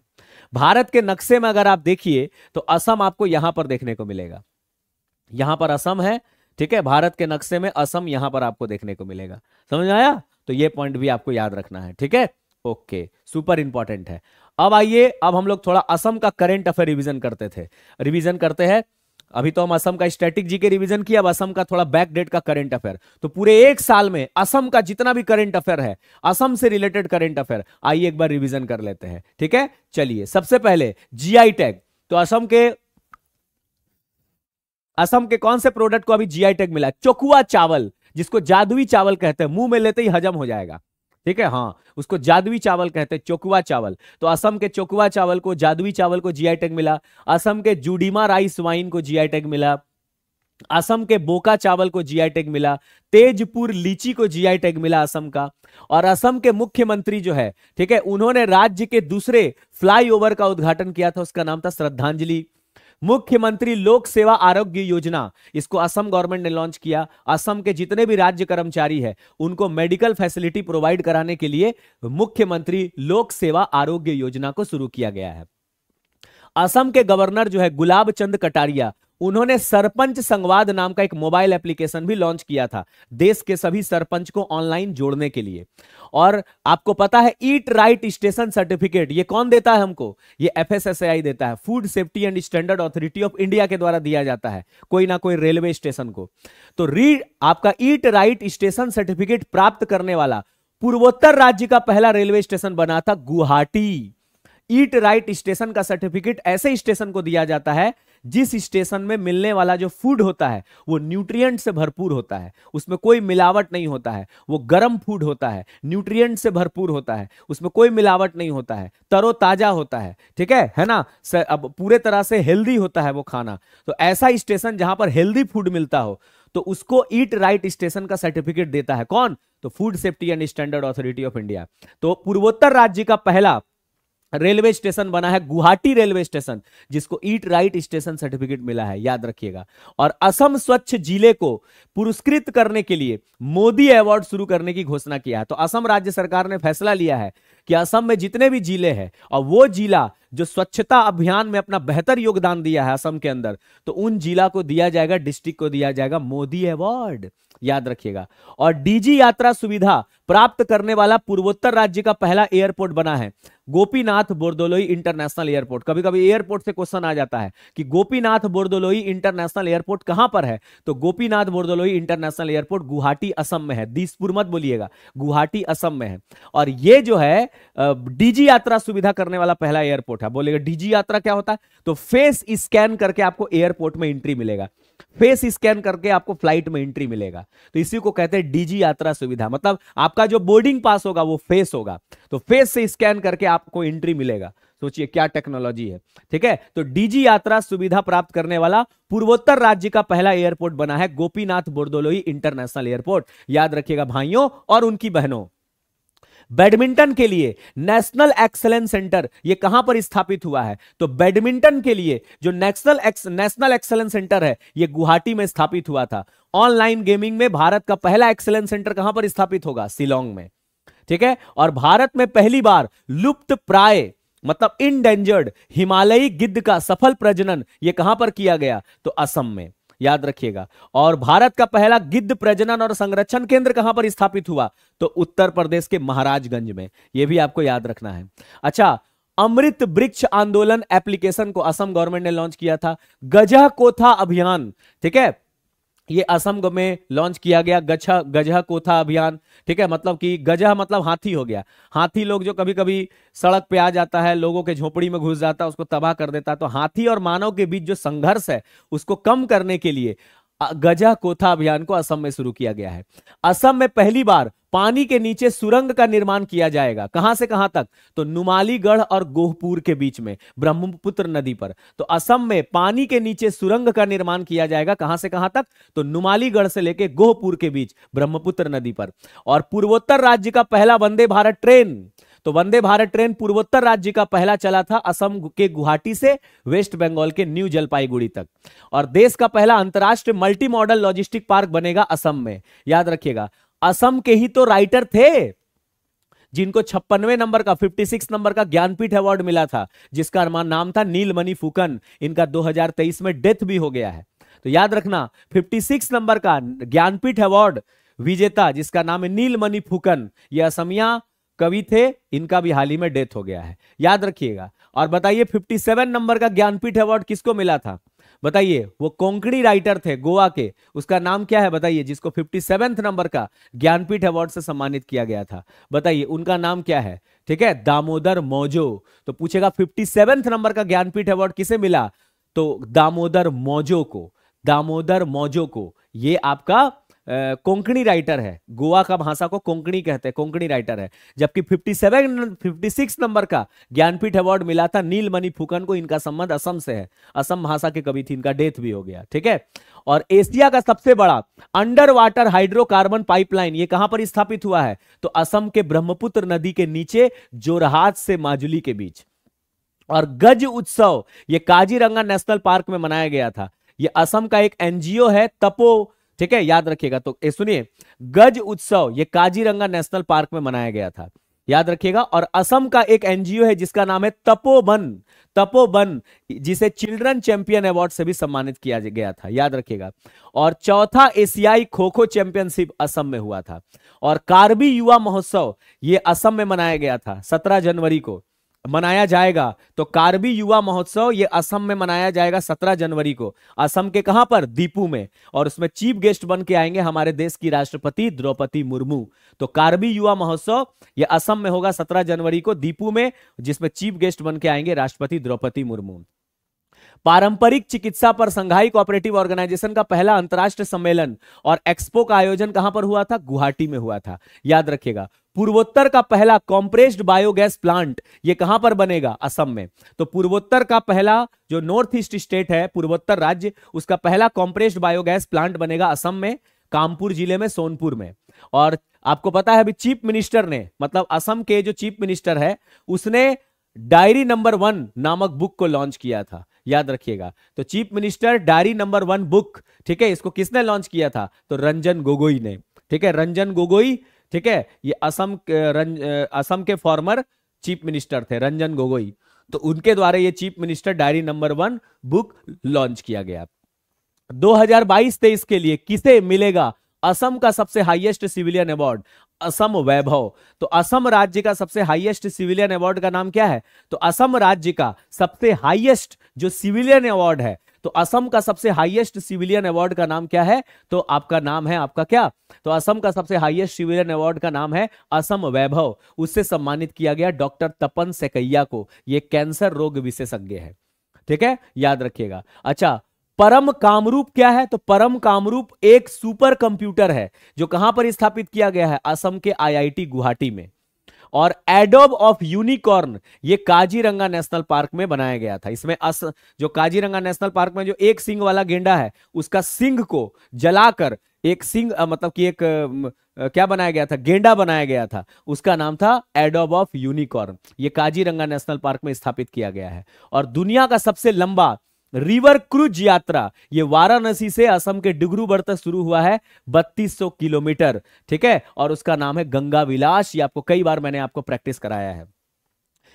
[SPEAKER 1] भारत के नक्शे में अगर आप देखिए तो असम आपको यहां पर देखने को मिलेगा यहां पर असम है ठीक है भारत के नक्शे में असम यहां पर आपको देखने को मिलेगा समझ आया तो ये पॉइंट भी आपको याद रखना है ठीक है ओके सुपर इंपॉर्टेंट है अब आइए अब हम लोग थोड़ा असम का करेंट अफेयर रिवीजन करते थे रिवीजन करते हैं अभी तो हम असम का स्टैटिक जी के रिविजन किया अब असम का थोड़ा बैक डेट का करेंट अफेयर तो पूरे एक साल में असम का जितना भी करेंट अफेयर है असम से रिलेटेड करेंट अफेयर आइए एक बार रिविजन कर लेते हैं ठीक है चलिए सबसे पहले जी टैग तो असम के असम के कौन से प्रोडक्ट को अभी जीआई टैग मिला चोकुआ चावल जिसको जादुई चावल कहते हैं मुंह में लेते ही हजम हो जाएगा ठीक है हाँ उसको जादुई चावल कहते हैं चोकुआ चावल तो असम के चोकुआ चावल को जादुई चावल को जीआई टैग मिला असम के जूडीमा राइस वाइन को जीआई टैग मिला असम के बोका चावल को जीआई टैग मिला तेजपुर लीची को जीआई टैग मिला असम का और असम के मुख्यमंत्री जो है ठीक है उन्होंने राज्य के दूसरे फ्लाईओवर का उद्घाटन किया था उसका नाम था श्रद्धांजलि मुख्यमंत्री लोक सेवा आरोग्य योजना इसको असम गवर्नमेंट ने लॉन्च किया असम के जितने भी राज्य कर्मचारी है उनको मेडिकल फैसिलिटी प्रोवाइड कराने के लिए मुख्यमंत्री लोक सेवा आरोग्य योजना को शुरू किया गया है असम के गवर्नर जो है गुलाब चंद कटारिया उन्होंने सरपंच संवाद नाम का एक मोबाइल एप्लीकेशन भी लॉन्च किया था देश के सभी सरपंच को ऑनलाइन जोड़ने के लिए और आपको पता है ईट राइट स्टेशन सर्टिफिकेट ये कौन देता है हमको ये एफ देता है food safety and standard authority of India के द्वारा दिया जाता है कोई ना कोई रेलवे स्टेशन को तो रीड आपका ईट राइट स्टेशन सर्टिफिकेट प्राप्त करने वाला पूर्वोत्तर राज्य का पहला रेलवे स्टेशन बना था गुवाहाटी ईट राइट स्टेशन का सर्टिफिकेट ऐसे स्टेशन को दिया जाता है जिस स्टेशन में मिलने वाला जो फूड होता है वो न्यूट्रिएंट से भरपूर होता है उसमें कोई मिलावट नहीं होता है वो गर्म फूड होता है न्यूट्रिएंट से भरपूर होता है उसमें कोई मिलावट नहीं होता है तरोताजा होता है ठीक है है ना सर अब पूरे तरह से हेल्दी होता है वो खाना तो ऐसा स्टेशन जहां पर हेल्दी फूड मिलता हो तो उसको ईट राइट स्टेशन का सर्टिफिकेट देता है कौन तो food safety and standard authority of India तो पूर्वोत्तर राज्य का पहला रेलवे स्टेशन बना है गुवाहाटी रेलवे स्टेशन जिसको ईट राइट स्टेशन सर्टिफिकेट मिला है याद रखिएगा और असम स्वच्छ जिले को पुरस्कृत करने के लिए मोदी अवार्ड शुरू करने की घोषणा किया है तो असम राज्य सरकार ने फैसला लिया है कि असम में जितने भी जिले हैं और वो जिला जो स्वच्छता अभियान में अपना बेहतर योगदान दिया है असम के अंदर तो उन जिला को दिया जाएगा डिस्ट्रिक्ट को दिया जाएगा मोदी अवार्ड याद रखिएगा और डीजी यात्रा सुविधा प्राप्त करने वाला पूर्वोत्तर राज्य का पहला एयरपोर्ट बना है गोपीनाथ बोरदोलोई इंटरनेशनल एयरपोर्ट कभी कभी एयरपोर्ट से क्वेश्चन आ जाता है कि गोपीनाथ बोरदोलोई इंटरनेशनल एयरपोर्ट कहां पर है तो गोपीनाथ बोरदोलोई इंटरनेशनल एयरपोर्ट गुवाहाटी असम में है दिसपुर मत बोलिएगा गुवाहाटी असम में है और ये जो है डीजी यात्रा सुविधा करने वाला पहला एयरपोर्ट है बोलेगा डीजी यात्रा क्या होता है तो फेस स्कैन करके आपको एयरपोर्ट में एंट्री मिलेगा फेस स्कैन करके आपको फ्लाइट में एंट्री मिलेगा तो इसी को कहते हैं डीजी यात्रा सुविधा मतलब आपका जो बोर्डिंग पास होगा वो फेस होगा तो फेस से स्कैन करके आपको एंट्री मिलेगा सोचिए क्या टेक्नोलॉजी है ठीक है तो डीजी यात्रा सुविधा प्राप्त करने वाला पूर्वोत्तर राज्य का पहला एयरपोर्ट बना है गोपीनाथ बोर्दोलोई इंटरनेशनल एयरपोर्ट याद रखिएगा भाइयों और उनकी बहनों बैडमिंटन के लिए नेशनल एक्सेलेंस सेंटर ये कहां पर स्थापित हुआ है तो बैडमिंटन के लिए जो नेशनल नेशनल एक्सेलेंस सेंटर है ये गुवाहाटी में स्थापित हुआ था ऑनलाइन गेमिंग में भारत का पहला एक्सेलेंस सेंटर कहां पर स्थापित होगा सिलोंग में ठीक है और भारत में पहली बार लुप्त प्राय मतलब इनडेंजर्ड हिमालयी गिद्ध का सफल प्रजनन ये कहां पर किया गया तो असम में याद रखिएगा और भारत का पहला गिद्ध प्रजनन और संरक्षण केंद्र कहां पर स्थापित हुआ तो उत्तर प्रदेश के महाराजगंज में यह भी आपको याद रखना है अच्छा अमृत वृक्ष आंदोलन एप्लीकेशन को असम गवर्नमेंट ने लॉन्च किया था गजा कोथा अभियान ठीक है ये असम में लॉन्च किया गया गछा गजह कोथा अभियान ठीक है मतलब कि गजह मतलब हाथी हो गया हाथी लोग जो कभी कभी सड़क पे आ जाता है लोगों के झोपड़ी में घुस जाता है उसको तबाह कर देता है तो हाथी और मानव के बीच जो संघर्ष है उसको कम करने के लिए गजा कोथा अभियान को असम में शुरू किया गया है असम में पहली बार पानी के नीचे सुरंग का निर्माण किया जाएगा कहां से कहां तक तो नुमालीगढ़ और गोहपुर के बीच में ब्रह्मपुत्र नदी पर तो असम में पानी के नीचे सुरंग का निर्माण किया जाएगा कहां से कहां तक तो नुमालीगढ़ से लेकर गोहपुर के बीच ब्रह्मपुत्र नदी पर और पूर्वोत्तर राज्य का पहला वंदे भारत ट्रेन तो वंदे भारत ट्रेन पूर्वोत्तर राज्य का पहला चला था असम के गुवाहाटी से वेस्ट बंगाल के न्यू जलपाईगुड़ी तक और देश का पहला अंतर्राष्ट्रीय मल्टी मॉडल लॉजिस्टिक पार्क बनेगा असम में याद रखिएगा असम के ही तो राइटर थे जिनको छप्पनवे नंबर का 56 नंबर का ज्ञानपीठ अवार्ड मिला था जिसका नाम था नीलमणि फुकन इनका 2023 में डेथ भी हो गया है तो याद रखना 56 नंबर का ज्ञानपीठ अवार्ड विजेता जिसका नाम है नीलमणि फुकन यह असमिया कवि थे इनका भी हाल ही में डेथ हो गया है याद रखिएगा और बताइए 57 नंबर का ज्ञानपीठ अवार्ड किसको मिला था बताइए वो कोंकणी राइटर थे गोवा के उसका नाम क्या है बताइए जिसको फिफ्टी नंबर का ज्ञानपीठ अवार्ड से सम्मानित किया गया था बताइए उनका नाम क्या है ठीक है दामोदर मौजो तो पूछेगा फिफ्टी नंबर का ज्ञानपीठ अवार्ड किसे मिला तो दामोदर मौजो को दामोदर मौजो को ये आपका कोंकणी राइटर है गोवा का भाषा को कोंकणी कहते हैं कोंकणी राइटर है जबकि 57 56 नंबर का ज्ञानपीठ अवार्ड मिला था नीलमणि फुकन को इनका संबंध असम से है असम भाषा के कवि थी इनका डेथ भी हो गया ठीक है और एशिया का सबसे बड़ा अंडर वाटर हाइड्रोकार्बन पाइपलाइन ये कहां पर स्थापित हुआ है तो असम के ब्रह्मपुत्र नदी के नीचे जोरहाट से माजुली के बीच और गज उत्सव ये काजीरंगा नेशनल पार्क में मनाया गया था ये असम का एक एनजीओ है तपो ठीक है याद रखिएगा तो सुनिए गज उत्सव ये काजीरंगा नेशनल पार्क में मनाया गया था याद रखिएगा और असम का एक एनजीओ है जिसका नाम है तपोवन तपोवन जिसे चिल्ड्रन चैंपियन अवार्ड से भी सम्मानित किया गया था याद रखिएगा और चौथा एशियाई खो खो चैंपियनशिप असम में हुआ था और कार्बी युवा महोत्सव ये असम में मनाया गया था सत्रह जनवरी को मनाया जाएगा तो कार्बी युवा महोत्सव ये असम में मनाया जाएगा सत्रह जनवरी को असम के कहां पर दीपू में और उसमें चीफ गेस्ट बन के आएंगे हमारे देश की राष्ट्रपति द्रौपदी मुर्मू तो कार्बी युवा महोत्सव ये असम में होगा सत्रह जनवरी को दीपू में जिसमें चीफ गेस्ट बन के आएंगे राष्ट्रपति द्रौपदी मुर्मू पारंपरिक चिकित्सा पर संघाई कोऑपरेटिव ऑर्गेनाइजेशन का पहला अंतर्राष्ट्रीय सम्मेलन और एक्सपो का आयोजन कहां पर हुआ था गुवाहाटी में हुआ था याद रखिएगा पूर्वोत्तर का पहला कॉम्प्रेस्ड बायोगैस प्लांट ये कहां पर बनेगा असम में तो पूर्वोत्तर का पहला जो नॉर्थ ईस्ट स्टेट है पूर्वोत्तर राज्य उसका पहला कॉम्प्रेस्ड बायोगैस प्लांट बनेगा असम में कामपुर जिले में सोनपुर में और आपको पता है अभी चीफ मिनिस्टर ने मतलब असम के जो चीफ मिनिस्टर है उसने डायरी नंबर वन नामक बुक को लॉन्च किया था याद रखिएगा तो chief minister diary number one book ठीक है इसको किसने लॉन्च किया था तो रंजन गोगोई ने ठीक है रंजन गोगोई ठीक है ये असम रंज, असम के फॉर्मर चीफ मिनिस्टर थे रंजन गोगोई तो उनके द्वारा ये chief minister diary number one book launch किया गया 2022 हजार के लिए किसे मिलेगा असम का सबसे highest civilian award Assam Vaibhav तो असम राज्य का सबसे हाईएस्ट सिविलियन अवार्ड का नाम क्या है तो असम राज्य का सबसे हाईएस्ट जो सिविलियन अवार्ड है तो असम का सबसे हाईएस्ट सिविलियन अवार्ड का नाम क्या है तो आपका नाम है आपका क्या तो असम का सबसे हाईएस्ट सिविलियन अवार्ड का नाम है असम वैभव उससे सम्मानित किया गया डॉक्टर तपन सेकैया को यह कैंसर रोग विशेषज्ञ है ठीक है याद रखिएगा अच्छा परम कामरूप क्या है तो परम कामरूप एक सुपर कंप्यूटर है जो कहां पर स्थापित किया गया है असम के आईआईटी गुवाहाटी में और एडोब ऑफ यूनिकॉर्न ये काजीरंगा नेशनल पार्क में बनाया गया था इसमें अस जो काजीरंगा नेशनल पार्क में जो एक सिंह वाला गेंडा है उसका सिंह को जलाकर एक सिंह मतलब कि एक क्या बनाया गया था गेंडा बनाया गया था उसका नाम था एडोब ऑफ यूनिकॉर्न ये काजीरंगा नेशनल पार्क में स्थापित किया गया है और दुनिया का सबसे लंबा रिवर क्रूज यात्रा ये वाराणसी से असम के डिब्रूगढ़ तक शुरू हुआ है 3200 किलोमीटर ठीक है और उसका नाम है गंगा विलास ये आपको कई बार मैंने आपको प्रैक्टिस कराया है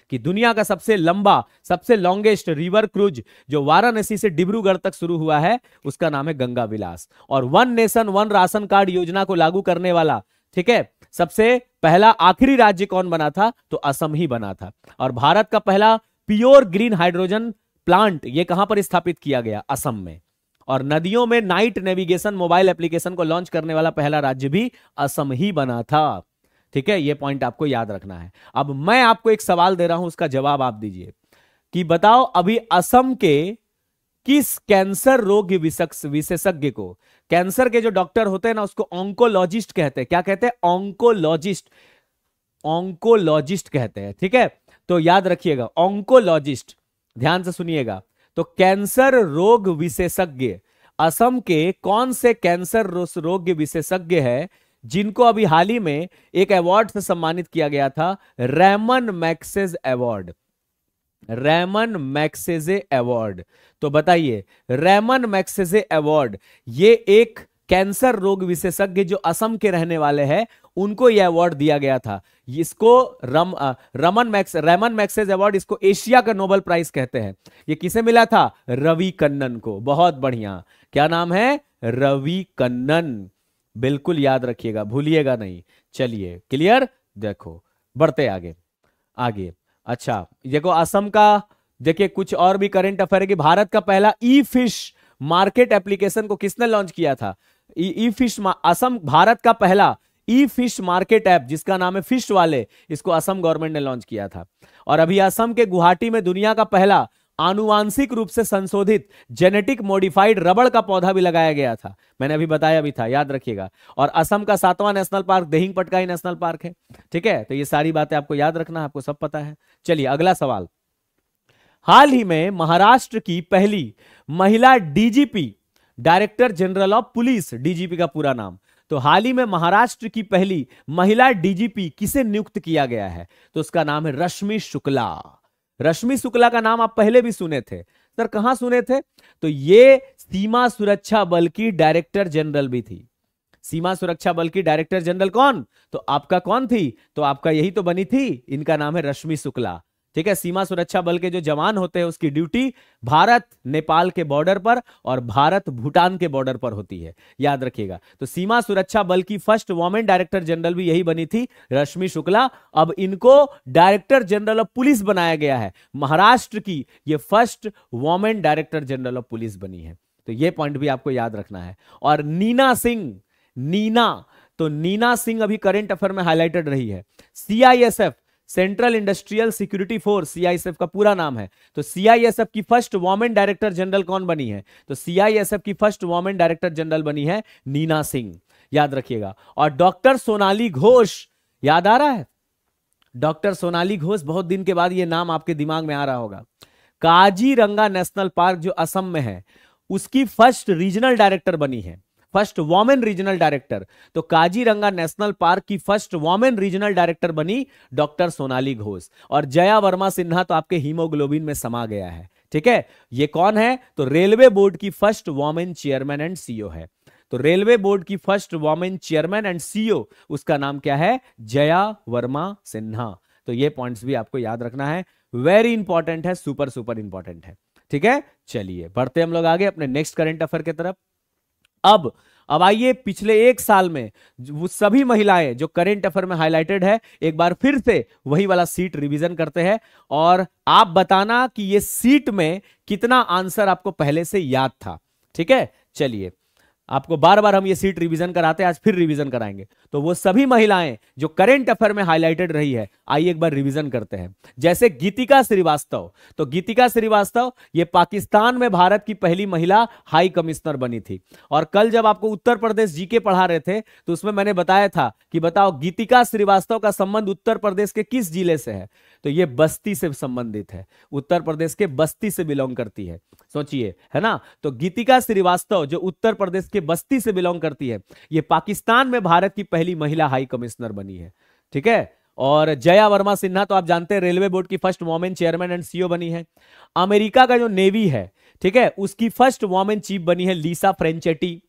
[SPEAKER 1] कि दुनिया का सबसे लंबा सबसे लॉन्गेस्ट रिवर क्रूज जो वाराणसी से डिब्रूगढ़ तक शुरू हुआ है उसका नाम है गंगा विलास और one nation one ration card योजना को लागू करने वाला ठीक है सबसे पहला आखिरी राज्य कौन बना था तो असम ही बना था और भारत का पहला प्योर ग्रीन हाइड्रोजन प्लांट ये कहां पर स्थापित किया गया असम में और नदियों में नाइट नेविगेशन मोबाइल एप्लीकेशन को लॉन्च करने वाला पहला राज्य भी असम ही बना था ठीक है ये पॉइंट आपको याद रखना है अब मैं आपको एक सवाल दे रहा हूं उसका जवाब आप दीजिए कि बताओ अभी असम के किस कैंसर रोग विशेषज्ञ को कैंसर के जो डॉक्टर होते हैं ना उसको ऑंकोलॉजिस्ट कहते हैं क्या कहते हैं ऑंकोलॉजिस्ट ऑंकोलॉजिस्ट कहते हैं ठीक है तो याद रखिएगा ऑंकोलॉजिस्ट ध्यान से सुनिएगा तो कैंसर रोग विशेषज्ञ असम के कौन से कैंसर रोग विशेषज्ञ है जिनको अभी हाल ही में एक अवार्ड से सम्मानित किया गया था Ramon Magsaysay award Ramon Magsaysay award तो बताइए रैमन मैक्सेजे अवार्ड ये एक कैंसर रोग विशेषज्ञ जो असम के रहने वाले हैं उनको यह अवार्ड दिया गया था इसको रम रमन मैक्स रेमन मैक्सेज अवार्ड इसको एशिया का नोबेल प्राइज कहते हैं ये किसे मिला था रवि कन्नन को बहुत बढ़िया क्या नाम है रवि कन्नन बिल्कुल याद रखिएगा भूलिएगा नहीं चलिए क्लियर देखो बढ़ते आगे आगे अच्छा देखो असम का देखिए कुछ और भी करंट अफेयर है कि भारत का पहला ई फिश मार्केट एप्लीकेशन को किसने लॉन्च किया था ई फिश असम भारत का पहला ई फिश मार्केट ऐप जिसका नाम है फिश वाले इसको असम गवर्नमेंट ने लॉन्च किया था और अभी असम के गुवाहाटी में दुनिया का पहला आनुवांशिक रूप से संशोधित जेनेटिक मॉडिफाइड रबड़ का पौधा भी लगाया गया था मैंने अभी बताया भी था याद रखिएगा और असम का सातवां national park Dehing Patkai national park है ठीक है तो ये सारी बातें आपको याद रखना आपको सब पता है चलिए अगला सवाल हाल ही में महाराष्ट्र की पहली महिला DGP director general of police DGP का पूरा नाम तो हाल ही में महाराष्ट्र की पहली महिला डीजीपी किसे नियुक्त किया गया है तो उसका नाम है रश्मि शुक्ला रश्मि शुक्ला का नाम आप पहले भी सुने थे सर कहां सुने थे तो ये सीमा सुरक्षा बल की डायरेक्टर जनरल भी थी सीमा सुरक्षा बल की डायरेक्टर जनरल कौन तो आपका कौन थी तो आपका यही तो बनी थी इनका नाम है रश्मि शुक्ला ठीक है सीमा सुरक्षा बल के जो जवान होते हैं उसकी ड्यूटी भारत नेपाल के बॉर्डर पर और भारत भूटान के बॉर्डर पर होती है याद रखिएगा तो सीमा सुरक्षा बल की फर्स्ट वॉमेन डायरेक्टर जनरल भी यही बनी थी रश्मि शुक्ला अब इनको डायरेक्टर जनरल ऑफ पुलिस बनाया गया है महाराष्ट्र की ये first women director general of police बनी है तो ये पॉइंट भी आपको याद रखना है और नीना सिंह नीना तो नीना सिंह अभी करंट अफेयर में हाईलाइटेड रही है CISF central industrial security force CISF का पूरा नाम है तो सीआईएसएफ की फर्स्ट वॉमेन डायरेक्टर जनरल कौन बनी है तो सीआईएसएफ की फर्स्ट वॉमेन डायरेक्टर जनरल बनी है नीना सिंह याद रखिएगा और डॉक्टर सोनाली घोष याद आ रहा है डॉक्टर सोनाली घोष बहुत दिन के बाद यह नाम आपके दिमाग में आ रहा होगा काजीरंगा नेशनल पार्क जो असम में है उसकी फर्स्ट रीजनल डायरेक्टर बनी है फर्स्ट वॉमेन रीजनल डायरेक्टर तो काजीरंगा नेशनल पार्क की फर्स्ट वॉमेन रीजनल डायरेक्टर बनी डॉक्टर सोनाली घोष और जया वर्मा सिन्हा तो आपके हीमोग्लोबिन में समा गया है ठीक है ये कौन है तो रेलवे बोर्ड की first women chairman and CEO है तो रेलवे बोर्ड की first women chairman and CEO उसका नाम क्या है जया वर्मा सिन्हा तो ये पॉइंट्स भी आपको याद रखना है वेरी इंपॉर्टेंट है सुपर सुपर इंपॉर्टेंट है ठीक है चलिए बढ़ते हम लोग आगे अपने नेक्स्ट करंट अफेयर की तरफ अब अब आइए पिछले एक साल में वो सभी महिलाएं जो करेंट अफेयर में हाईलाइटेड है एक बार फिर से वही वाला सीट रिवीजन करते हैं और आप बताना कि ये सीट में कितना आंसर आपको पहले से याद था ठीक है चलिए आपको बार बार हम ये सीट रिवीजन कराते हैं आज फिर रिवीजन कराएंगे तो वो सभी महिलाएं जो करेंट अफेयर में हाईलाइटेड रही है आइए एक बार रिवीजन करते हैं जैसे गीतिका श्रीवास्तव तो गीतिका श्रीवास्तव ये पाकिस्तान में भारत की पहली महिला हाई कमिश्नर बनी थी और कल जब आपको उत्तर प्रदेश जीके पढ़ा रहे थे तो उसमें मैंने बताया था कि बताओ गीतिका श्रीवास्तव का संबंध उत्तर प्रदेश के किस जिले से है तो ये बस्ती से संबंधित है उत्तर प्रदेश के बस्ती से बिलोंग करती है सोचिए है ना तो गीतिका श्रीवास्तव जो उत्तर प्रदेश के बस्ती से बिलोंग करती है ये पाकिस्तान में भारत की पहली महिला हाई कमिश्नर बनी है ठीक है और जया वर्मा सिन्हा तो आप जानते हैं रेलवे बोर्ड की first women chairman and CEO बनी है अमेरिका का जो नेवी है ठीक है उसकी फर्स्ट वॉमेन चीफ बनी है लीसा फ्रेंचेटी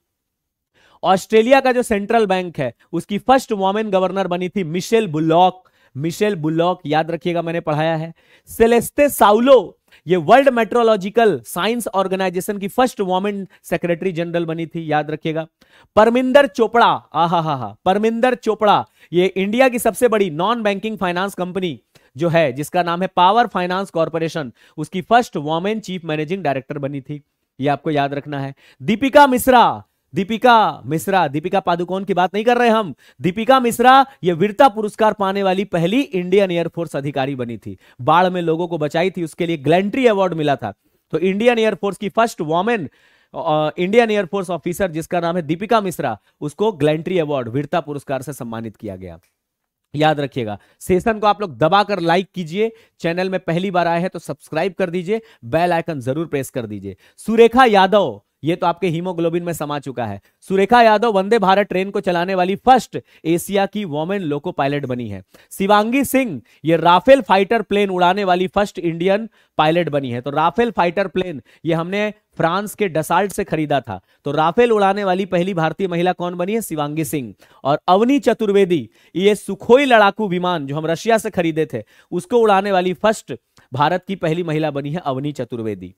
[SPEAKER 1] ऑस्ट्रेलिया का जो सेंट्रल बैंक है उसकी फर्स्ट वॉमेन गवर्नर बनी थी मिशेल बुलॉक मिशेल बुलॉक याद रखिएगा मैंने पढ़ाया है सेलेस्ते साउलो ये वर्ल्ड मेट्रोलॉजिकल साइंस ऑर्गेनाइजेशन की फर्स्ट वॉमेन सेक्रेटरी जनरल बनी थी याद रखिएगा परमिंदर चोपड़ा आहा हा हा परमिंदर चोपड़ा ये इंडिया की सबसे बड़ी नॉन बैंकिंग फाइनेंस कंपनी जो है जिसका नाम है पावर फाइनेंस कॉरपोरेशन उसकी first women chief managing director बनी थी ये आपको याद रखना है दीपिका मिश्रा दीपिका मिश्रा दीपिका पादुकोण की बात नहीं कर रहे हम दीपिका मिश्रा ये वीरता पुरस्कार पाने वाली पहली इंडियन एयरफोर्स अधिकारी बनी थी बाढ़ में लोगों को बचाई थी उसके लिए ग्लेंट्री अवार्ड मिला था तो इंडियन एयरफोर्स की first women Indian air force officer जिसका नाम है दीपिका मिश्रा उसको ग्लेंट्री अवार्ड वीरता पुरस्कार से सम्मानित किया गया याद रखिएगा सेशन को आप लोग दबाकर लाइक कीजिए चैनल में पहली बार आए हैं तो सब्सक्राइब कर दीजिए बेल आइकन जरूर प्रेस कर दीजिए सुरेखा यादव ये तो आपके हीमोग्लोबिन में समा चुका है सुरेखा यादव वंदे भारत ट्रेन को चलाने वाली फर्स्ट एशिया की वोमेन लोको पायलट बनी है शिवांगी सिंह ये राफेल फाइटर प्लेन उड़ाने वाली फर्स्ट इंडियन पायलट बनी है तो राफेल फाइटर प्लेन ये हमने फ्रांस के डसाल्ट से खरीदा था तो राफेल उड़ाने वाली पहली भारतीय महिला कौन बनी है शिवांगी सिंह और अवनी चतुर्वेदी ये सुखोई लड़ाकू विमान जो हम रशिया से खरीदे थे उसको उड़ाने वाली फर्स्ट भारत की पहली महिला बनी है अवनी चतुर्वेदी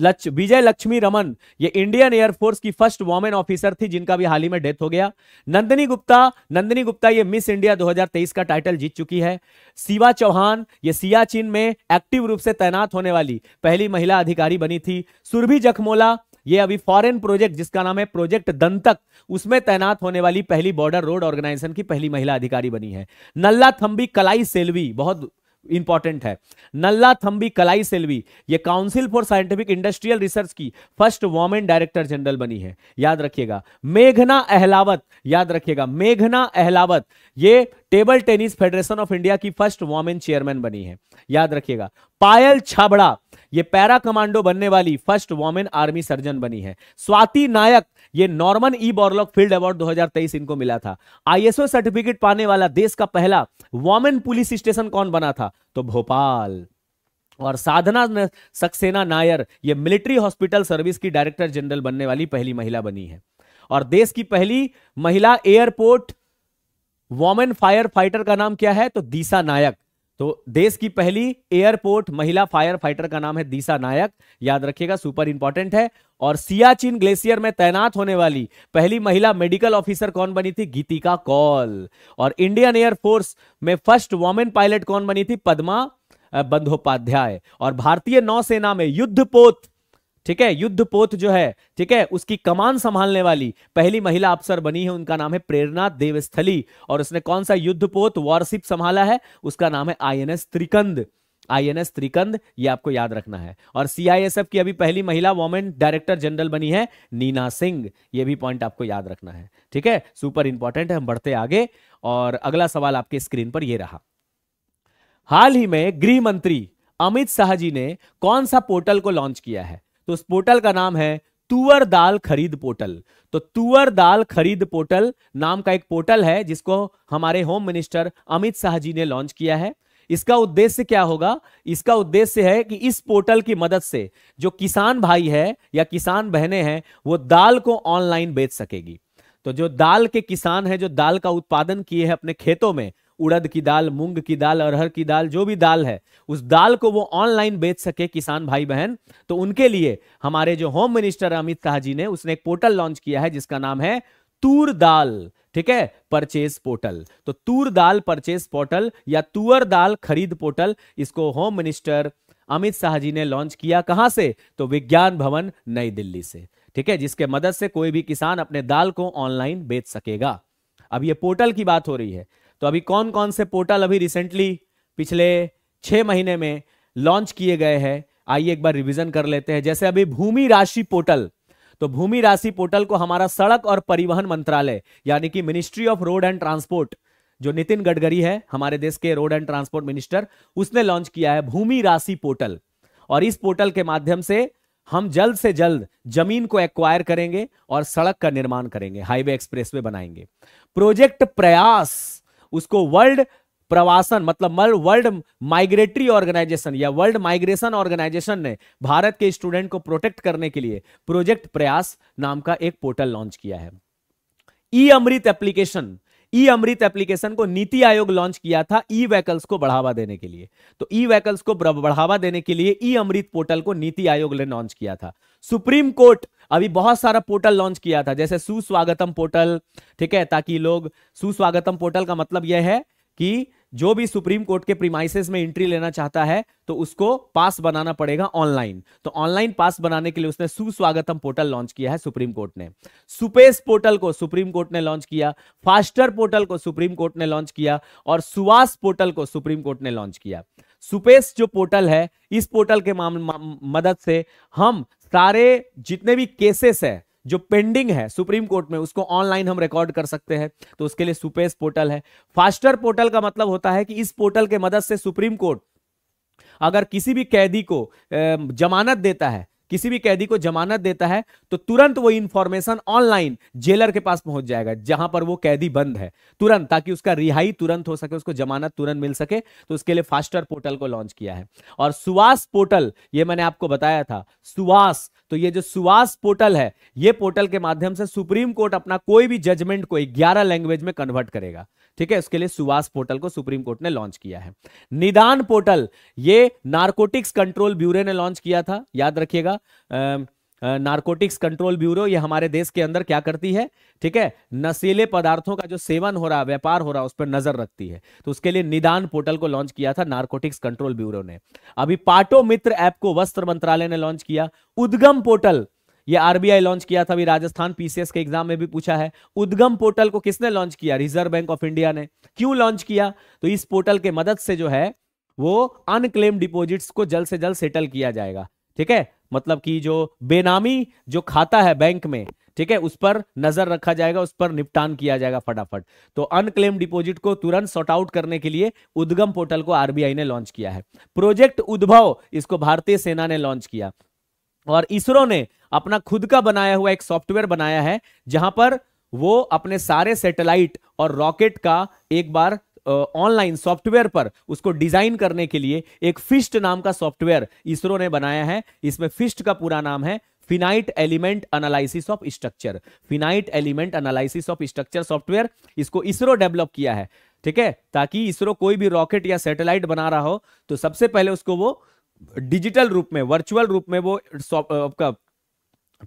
[SPEAKER 1] लक्ष विजय लक्ष्मी रमन ये इंडियन एयरफोर्स की फर्स्ट वॉमेन ऑफिसर थी जिनका भी हाल ही में डेथ हो गया नंदनी गुप्ता नंदनी गुप्ता ये मिस इंडिया 2023 का टाइटल जीत चुकी है शिवा चौहान ये सियाचिन में एक्टिव रूप से तैनात होने वाली पहली महिला अधिकारी बनी थी सुरभि जखमोला ये अभी फॉरेन प्रोजेक्ट जिसका नाम है प्रोजेक्ट दंतक उसमें तैनात होने वाली पहली बॉर्डर रोड ऑर्गेनाइजेशन की पहली महिला अधिकारी बनी है नल्ला थंबी कलाई सेल्वी बहुत इंपॉर्टेंट है नल्ला थम्बी कलाई सेल्वी ये council for scientific industrial research की फर्स्ट वॉमेन डायरेक्टर जनरल बनी है याद रखिएगा मेघना अहलावत याद रखिएगा मेघना अहलावत ये table tennis federation of India की फर्स्ट वॉमेन चेयरमैन बनी है याद रखिएगा पायल छाबड़ा ये पैरा कमांडो बनने वाली फर्स्ट वॉमेन आर्मी सर्जन बनी है स्वाति नायक ये Norman E Borlaug field award 2023 इनको मिला था आईएसओ सर्टिफिकेट पाने वाला देश का पहला वॉमेन पुलिस स्टेशन कौन बना था तो भोपाल और साधना सक्सेना नायर ये मिलिट्री हॉस्पिटल सर्विस की डायरेक्टर जनरल बनने वाली पहली महिला बनी है और देश की पहली महिला एयरपोर्ट वॉमेन फायर फाइटर का नाम क्या है तो दिशा नायक तो देश की पहली एयरपोर्ट महिला फायर फाइटर का नाम है दिशा नायक याद रखिएगा सुपर इंपॉर्टेंट है और सियाचिन ग्लेशियर में तैनात होने वाली पहली महिला मेडिकल ऑफिसर कौन बनी थी गीतिका कौल और इंडियन एयरफोर्स में फर्स्ट वॉमेन पायलट कौन बनी थी पदमा बंदोपाध्याय और भारतीय नौसेना में युद्धपोत ठीक है युद्ध पोत जो है ठीक है उसकी कमान संभालने वाली पहली महिला अफसर बनी है उनका नाम है प्रेरणा देवस्थली और उसने कौन सा युद्ध पोत वॉरशिप संभाला है उसका नाम है एस त्रिकंद आईएनएस त्रिकंद ये आपको याद रखना है और सीआईएसएफ की अभी पहली महिला वोमेन डायरेक्टर जनरल बनी है नीना सिंह ये भी पॉइंट आपको याद रखना है ठीक है सुपर इंपॉर्टेंट है हम बढ़ते आगे और अगला सवाल आपके स्क्रीन पर यह रहा हाल ही में गृह मंत्री अमित शाह जी ने कौन सा पोर्टल को लॉन्च किया है तो उस पोर्टल का नाम है तुअर दाल खरीद पोर्टल तो तुअर दाल खरीद पोर्टल नाम का एक पोर्टल है जिसको हमारे होम मिनिस्टर अमित शाह जी ने लॉन्च किया है इसका उद्देश्य क्या होगा इसका उद्देश्य है कि इस पोर्टल की मदद से जो किसान भाई है या किसान बहनें हैं वो दाल को ऑनलाइन बेच सकेगी तो जो दाल के किसान है जो दाल का उत्पादन किए हैं अपने खेतों में उड़द की दाल मूंग की दाल अरहर की दाल जो भी दाल है उस दाल को वो ऑनलाइन बेच सके किसान भाई बहन तो उनके लिए हमारे जो होम मिनिस्टर अमित शाह जी ने उसने एक पोर्टल लॉन्च किया है जिसका नाम है तूर दाल ठीक है परचेज पोर्टल तो तूर दाल परचेज पोर्टल या तुअर दाल खरीद पोर्टल इसको होम मिनिस्टर अमित शाह जी ने लॉन्च किया कहां से तो विज्ञान भवन नई दिल्ली से ठीक है जिसके मदद से कोई भी किसान अपने दाल को ऑनलाइन बेच सकेगा अब ये पोर्टल की बात हो रही है तो अभी कौन कौन से पोर्टल अभी रिसेंटली पिछले छह महीने में लॉन्च किए गए हैं आइए एक बार रिवीजन कर लेते हैं जैसे अभी भूमि राशि पोर्टल तो भूमि राशि पोर्टल को हमारा सड़क और परिवहन मंत्रालय यानी कि ministry of road and transport जो नितिन गडकरी है हमारे देश के रोड एंड ट्रांसपोर्ट मिनिस्टर उसने लॉन्च किया है भूमि राशि पोर्टल और इस पोर्टल के माध्यम से हम जल्द से जल्द जमीन को एक्वायर करेंगे और सड़क का निर्माण करेंगे हाईवे एक्सप्रेस बनाएंगे प्रोजेक्ट प्रयास उसको वर्ल्ड प्रवासन मतलब वर्ल्ड माइग्रेटरी ऑर्गेनाइजेशन या वर्ल्ड माइग्रेशन ऑर्गेनाइजेशन ने भारत के स्टूडेंट को प्रोटेक्ट करने के लिए प्रोजेक्ट प्रयास नाम का एक पोर्टल लॉन्च किया है ई अमृत एप्लीकेशन ई अमृत एप्लीकेशन को नीति आयोग लॉन्च किया था ई वैकल्स को बढ़ावा देने के लिए तो ई वैकल्स को बढ़ावा देने के लिए ई अमृत पोर्टल को नीति आयोग ने लॉन्च किया था सुप्रीम कोर्ट अभी बहुत सारा पोर्टल लॉन्च किया था जैसे सुस्वागतम पोर्टल ठीक है ताकि लोग सुस्वागतम पोर्टल का मतलब यह है कि जो भी सुप्रीम कोर्ट के प्रीमाइसिस में एंट्री लेना चाहता है तो उसको पास बनाना पड़ेगा ऑनलाइन तो ऑनलाइन पास बनाने के लिए उसने सुस्वागतम पोर्टल लॉन्च किया है सुप्रीम कोर्ट ने सुपेस पोर्टल को सुप्रीम कोर्ट ने लॉन्च किया फास्टर पोर्टल को सुप्रीम कोर्ट ने लॉन्च किया और सुवास पोर्टल को सुप्रीम कोर्ट ने लॉन्च किया सुपेस जो पोर्टल है इस पोर्टल के मदद से हम सारे जितने भी केसेस है जो पेंडिंग है सुप्रीम कोर्ट में उसको ऑनलाइन हम रिकॉर्ड कर सकते हैं तो उसके लिए सुपेस पोर्टल है फास्टर पोर्टल का मतलब होता है कि इस पोर्टल के मदद से सुप्रीम कोर्ट अगर किसी भी कैदी को जमानत देता है किसी भी कैदी को जमानत देता है तो तुरंत वो इंफॉर्मेशन ऑनलाइन जेलर के पास पहुंच जाएगा जहां पर वो कैदी बंद है तुरंत ताकि उसका रिहाई तुरंत हो सके उसको जमानत तुरंत मिल सके तो उसके लिए फास्टर पोर्टल को लॉन्च किया है और सुवास पोर्टल ये मैंने आपको बताया था सुवास तो ये जो सुवास पोर्टल है ये पोर्टल के माध्यम से सुप्रीम कोर्ट अपना कोई भी जजमेंट को ग्यारह लैंग्वेज में कन्वर्ट करेगा ठीक है उसके लिए सुवास पोर्टल को सुप्रीम कोर्ट ने लॉन्च किया है निदान पोर्टल ये नार्कोटिक्स कंट्रोल ब्यूरो ने लॉन्च किया था याद रखिएगा नार्कोटिक्स कंट्रोल ब्यूरो ये हमारे देश के अंदर क्या करती है ठीक है नशीले पदार्थों का जो सेवन हो रहा है व्यापार हो रहा है उस पर नजर रखती है तो उसके लिए निदान पोर्टल को लॉन्च किया था नार्कोटिक्स कंट्रोल ब्यूरो ने अभी पाटो मित्र ऐप को वस्त्र मंत्रालय ने लॉन्च किया उद्गम पोर्टल ये आरबीआई लॉन्च किया था अभी राजस्थान पीसीएस के एग्जाम में भी पूछा है उद्गम पोर्टल को किसने लॉन्च किया रिजर्व बैंक ऑफ इंडिया ने क्यों लॉन्च किया तो इस पोर्टल के मदद से जो है वो अनक्लेम डिपोजिट्स को जल्द से जल्द सेटल किया जाएगा ठीक है मतलब कि जो बेनामी जो खाता है बैंक में ठीक है उस पर नजर रखा जाएगा उस पर निपटान किया जाएगा फटाफट तो अनक्लेम डिपॉजिट को तुरंत सॉर्ट आउट करने के लिए उद्गम पोर्टल को आरबीआई ने लॉन्च किया है प्रोजेक्ट उद्भव इसको भारतीय सेना ने लॉन्च किया और इसरो ने अपना खुद का बनाया हुआ एक सॉफ्टवेयर बनाया है जहां पर वो अपने सारे सैटेलाइट और रॉकेट का एक बार ऑनलाइन सॉफ्टवेयर पर उसको डिजाइन करने के लिए एक फिस्ट नाम का सॉफ्टवेयर इसरो ने बनाया है इसमें फिस्ट का पूरा नाम है finite element analysis of structure finite element analysis of structure software इसको इसरो डेवलप किया है ठीक है ताकि इसरो कोई भी रॉकेट या सैटेलाइट बना रहा हो तो सबसे पहले उसको वो डिजिटल रूप में वर्चुअल रूप में वो आपका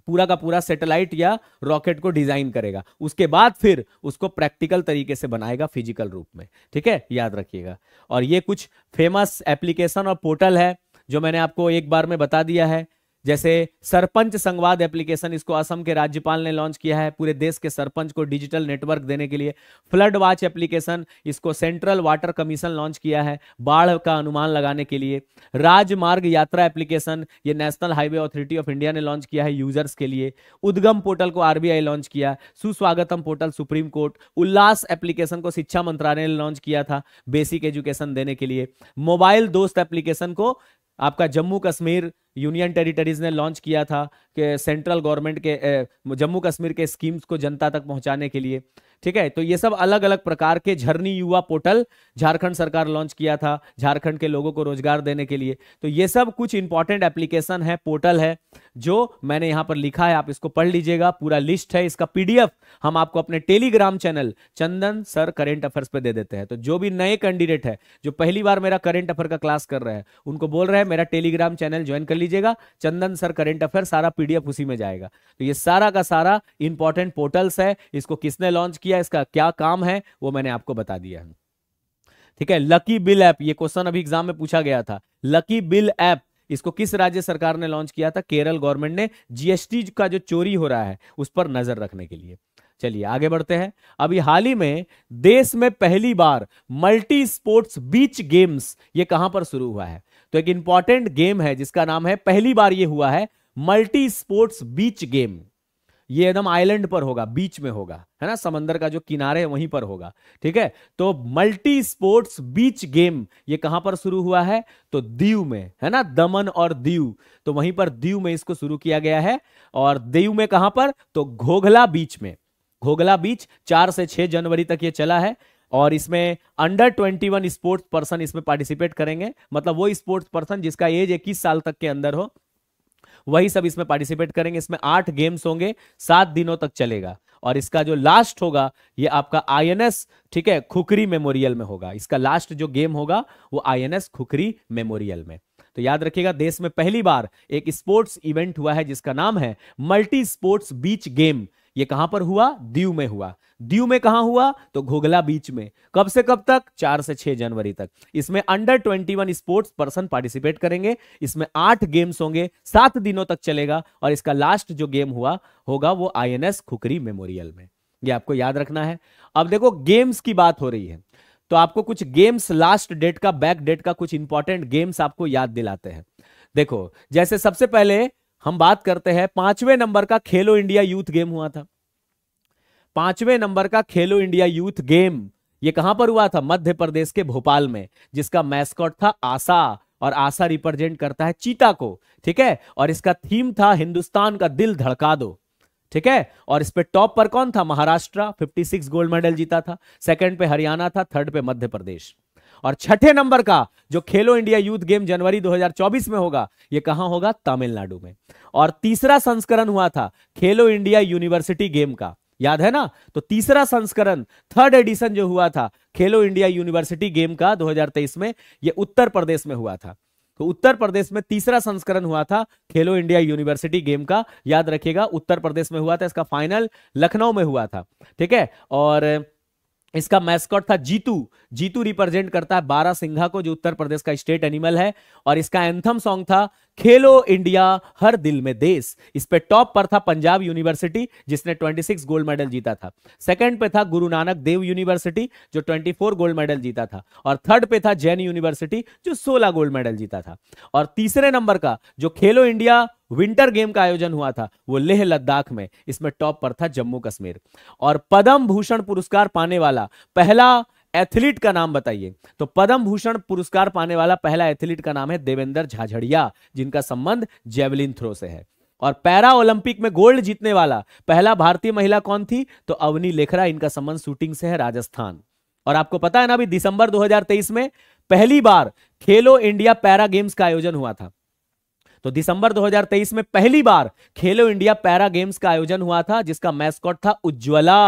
[SPEAKER 1] पूरा का पूरा सैटेलाइट या रॉकेट को डिजाइन करेगा उसके बाद फिर उसको प्रैक्टिकल तरीके से बनाएगा फिजिकल रूप में ठीक है याद रखिएगा और ये कुछ फेमस एप्लीकेशन और पोर्टल है जो मैंने आपको एक बार में बता दिया है जैसे सरपंच संवाद एप्लीकेशन इसको असम के राज्यपाल ने लॉन्च किया है पूरे देश के सरपंच को डिजिटल नेटवर्क देने के लिए फ्लड वॉच एप्लीकेशन इसको सेंट्रल वाटर कमीशन लॉन्च किया है बाढ़ का अनुमान लगाने के लिए राजमार्ग यात्रा एप्लीकेशन ये national highway authority of India ने लॉन्च किया है यूजर्स के लिए उद्गम पोर्टल को आरबीआई लॉन्च किया Suswagatam portal supreme court Ullas application को शिक्षा मंत्रालय ने लॉन्च किया था बेसिक एजुकेशन देने के लिए मोबाइल दोस्त एप्लीकेशन को आपका जम्मू कश्मीर यूनियन टेरिटरीज ने लॉन्च किया था कि सेंट्रल गवर्नमेंट के जम्मू कश्मीर के स्कीम्स को जनता तक पहुंचाने के लिए ठीक है तो ये सब अलग अलग प्रकार के झरनी युवा पोर्टल झारखंड सरकार लॉन्च किया था झारखंड के लोगों को रोजगार देने के लिए तो ये सब कुछ इंपॉर्टेंट एप्लीकेशन है पोर्टल है जो मैंने यहां पर लिखा है आप इसको पढ़ लीजिएगा पूरा लिस्ट है इसका पीडीएफ हम आपको अपने telegram channel Chandan sir current affairs पे दे देते हैं तो जो भी नए कैंडिडेट है जो पहली बार मेरा करेंट अफेयर का क्लास कर रहे हैं उनको बोल रहे हैं मेरा टेलीग्राम चैनल ज्वाइन कर लीजिएगा चंदन सर करेंट अफेयर सारा पीडीएफ उसी में जाएगा तो ये सारा का सारा इंपॉर्टेंट पोर्टल्स है इसको किसने लॉन्च किया किया इसका क्या काम है वो मैंने आपको बता दिया है ठीक है लकी बिल ऐप ये क्वेश्चन अभी एग्जाम में पूछा गया था लकी बिल ऐप इसको किस राज्य सरकार ने लॉन्च किया था केरल गवर्नमेंट ने जीएसटी का जो चोरी हो रहा है उस पर नजर रखने के लिए चलिए आगे बढ़ते हैं अभी हाल ही में देश में पहली बार मल्टी स्पोर्ट्स बीच गेम्स ये कहां पर शुरू हुआ है तो एक इंपॉर्टेंट गेम है जिसका नाम है पहली बार ये हुआ है मल्टी स्पोर्ट्स बीच गेम ये एकदम आइलैंड पर होगा बीच में होगा है ना समंदर का जो किनारे है वहीं पर होगा ठीक है तो मल्टी स्पोर्ट्स बीच गेम ये कहां पर शुरू हुआ है तो दीव में है ना दमन और दीव तो वहीं पर दीव में इसको शुरू किया गया है और दीव में कहां पर तो घोघला बीच में घोघला बीच चार से छह जनवरी तक ये चला है और इसमें अंडर 21 स्पोर्ट्स पर्सन इसमें पार्टिसिपेट करेंगे मतलब वो स्पोर्ट्स पर्सन जिसका एज 21 साल तक के अंदर हो वही सब इसमें पार्टिसिपेट करेंगे इसमें आठ गेम्स होंगे सात दिनों तक चलेगा और इसका जो लास्ट होगा ये आपका आईएनएस ठीक है खुकरी मेमोरियल में होगा इसका लास्ट जो गेम होगा वो आईएनएस खुकरी मेमोरियल में तो याद रखिएगा देश में पहली बार एक स्पोर्ट्स इवेंट हुआ है जिसका नाम है मल्टी स्पोर्ट्स बीच गेम ये कहां पर हुआ दीव में हुआ दीव में कहा हुआ तो घोघला बीच में कब से कब तक चार से छह जनवरी तक इसमें under twenty one sports person participate करेंगे इसमें आठ गेम्स होंगे सात दिनों तक चलेगा और इसका लास्ट जो गेम हुआ होगा वो आईएनएस खुकरी मेमोरियल में ये आपको याद रखना है अब देखो गेम्स की बात हो रही है तो आपको कुछ गेम्स लास्ट डेट का बैक डेट का कुछ इंपॉर्टेंट गेम्स आपको याद दिलाते हैं देखो जैसे सबसे पहले हम बात करते हैं पांचवें नंबर का खेलो इंडिया यूथ गेम हुआ था पांचवें नंबर का खेलो इंडिया यूथ गेम ये कहां पर हुआ था मध्य प्रदेश के भोपाल में जिसका मैस्कॉट था आशा और आशा रिप्रेजेंट करता है चीता को ठीक है और इसका थीम था हिंदुस्तान का दिल धड़का दो ठीक है और इस पे टॉप पर कौन था महाराष्ट्र 56 गोल्ड मेडल जीता था सेकंड पे हरियाणा था थर्ड पे मध्य प्रदेश और छठे नंबर का जो खेलो इंडिया यूथ गेम जनवरी 2024 में होगा ये कहां होगा तमिलनाडु में और तीसरा संस्करण हुआ था खेलो इंडिया यूनिवर्सिटी गेम का याद है ना तो तीसरा संस्करण थर्ड एडिशन जो हुआ था खेलो इंडिया यूनिवर्सिटी गेम का 2023 में यह उत्तर प्रदेश में हुआ था तो उत्तर प्रदेश में तीसरा संस्करण हुआ था खेलो इंडिया यूनिवर्सिटी गेम का याद रखिएगा उत्तर प्रदेश में हुआ था इसका फाइनल लखनऊ में हुआ था ठीक है और इसका मैस्कॉट था जीतू जीतू रिप्रेजेंट करता है बारा सिंघा को जो उत्तर प्रदेश का स्टेट एनिमल है और इसका एंथम सॉन्ग था खेलो इंडिया हर दिल में देश इस पे टॉप पर था पंजाब यूनिवर्सिटी जिसने 26 गोल्ड मेडल जीता था सेकंड पे था गुरु नानक देव यूनिवर्सिटी जो 24 गोल्ड मेडल जीता था और थर्ड पे था जैन यूनिवर्सिटी जो 16 गोल्ड मेडल जीता था और तीसरे नंबर का जो खेलो इंडिया विंटर गेम का आयोजन हुआ था वो लेह लद्दाख में इसमें टॉप पर था जम्मू कश्मीर और पद्म भूषण पुरस्कार पाने वाला पहला एथलीट का नाम बताइए तो पद्म भूषण पुरस्कार पाने वाला पहला एथलीट का नाम है देवेंद्र झाझड़िया जिनका संबंध जेवलिन थ्रो से है और पैरा ओलंपिक में गोल्ड जीतने वाला पहला भारतीय महिला कौन थी तो अवनी लेखरा इनका संबंध शूटिंग से है राजस्थान और आपको पता है ना अभी दिसंबर 2023 में पहली बार खेलो इंडिया पैरा गेम्स का आयोजन हुआ था तो दिसंबर 2023 में पहली बार खेलो इंडिया पैरा गेम्स का आयोजन हुआ था जिसका मैस्कॉट था उज्ज्वला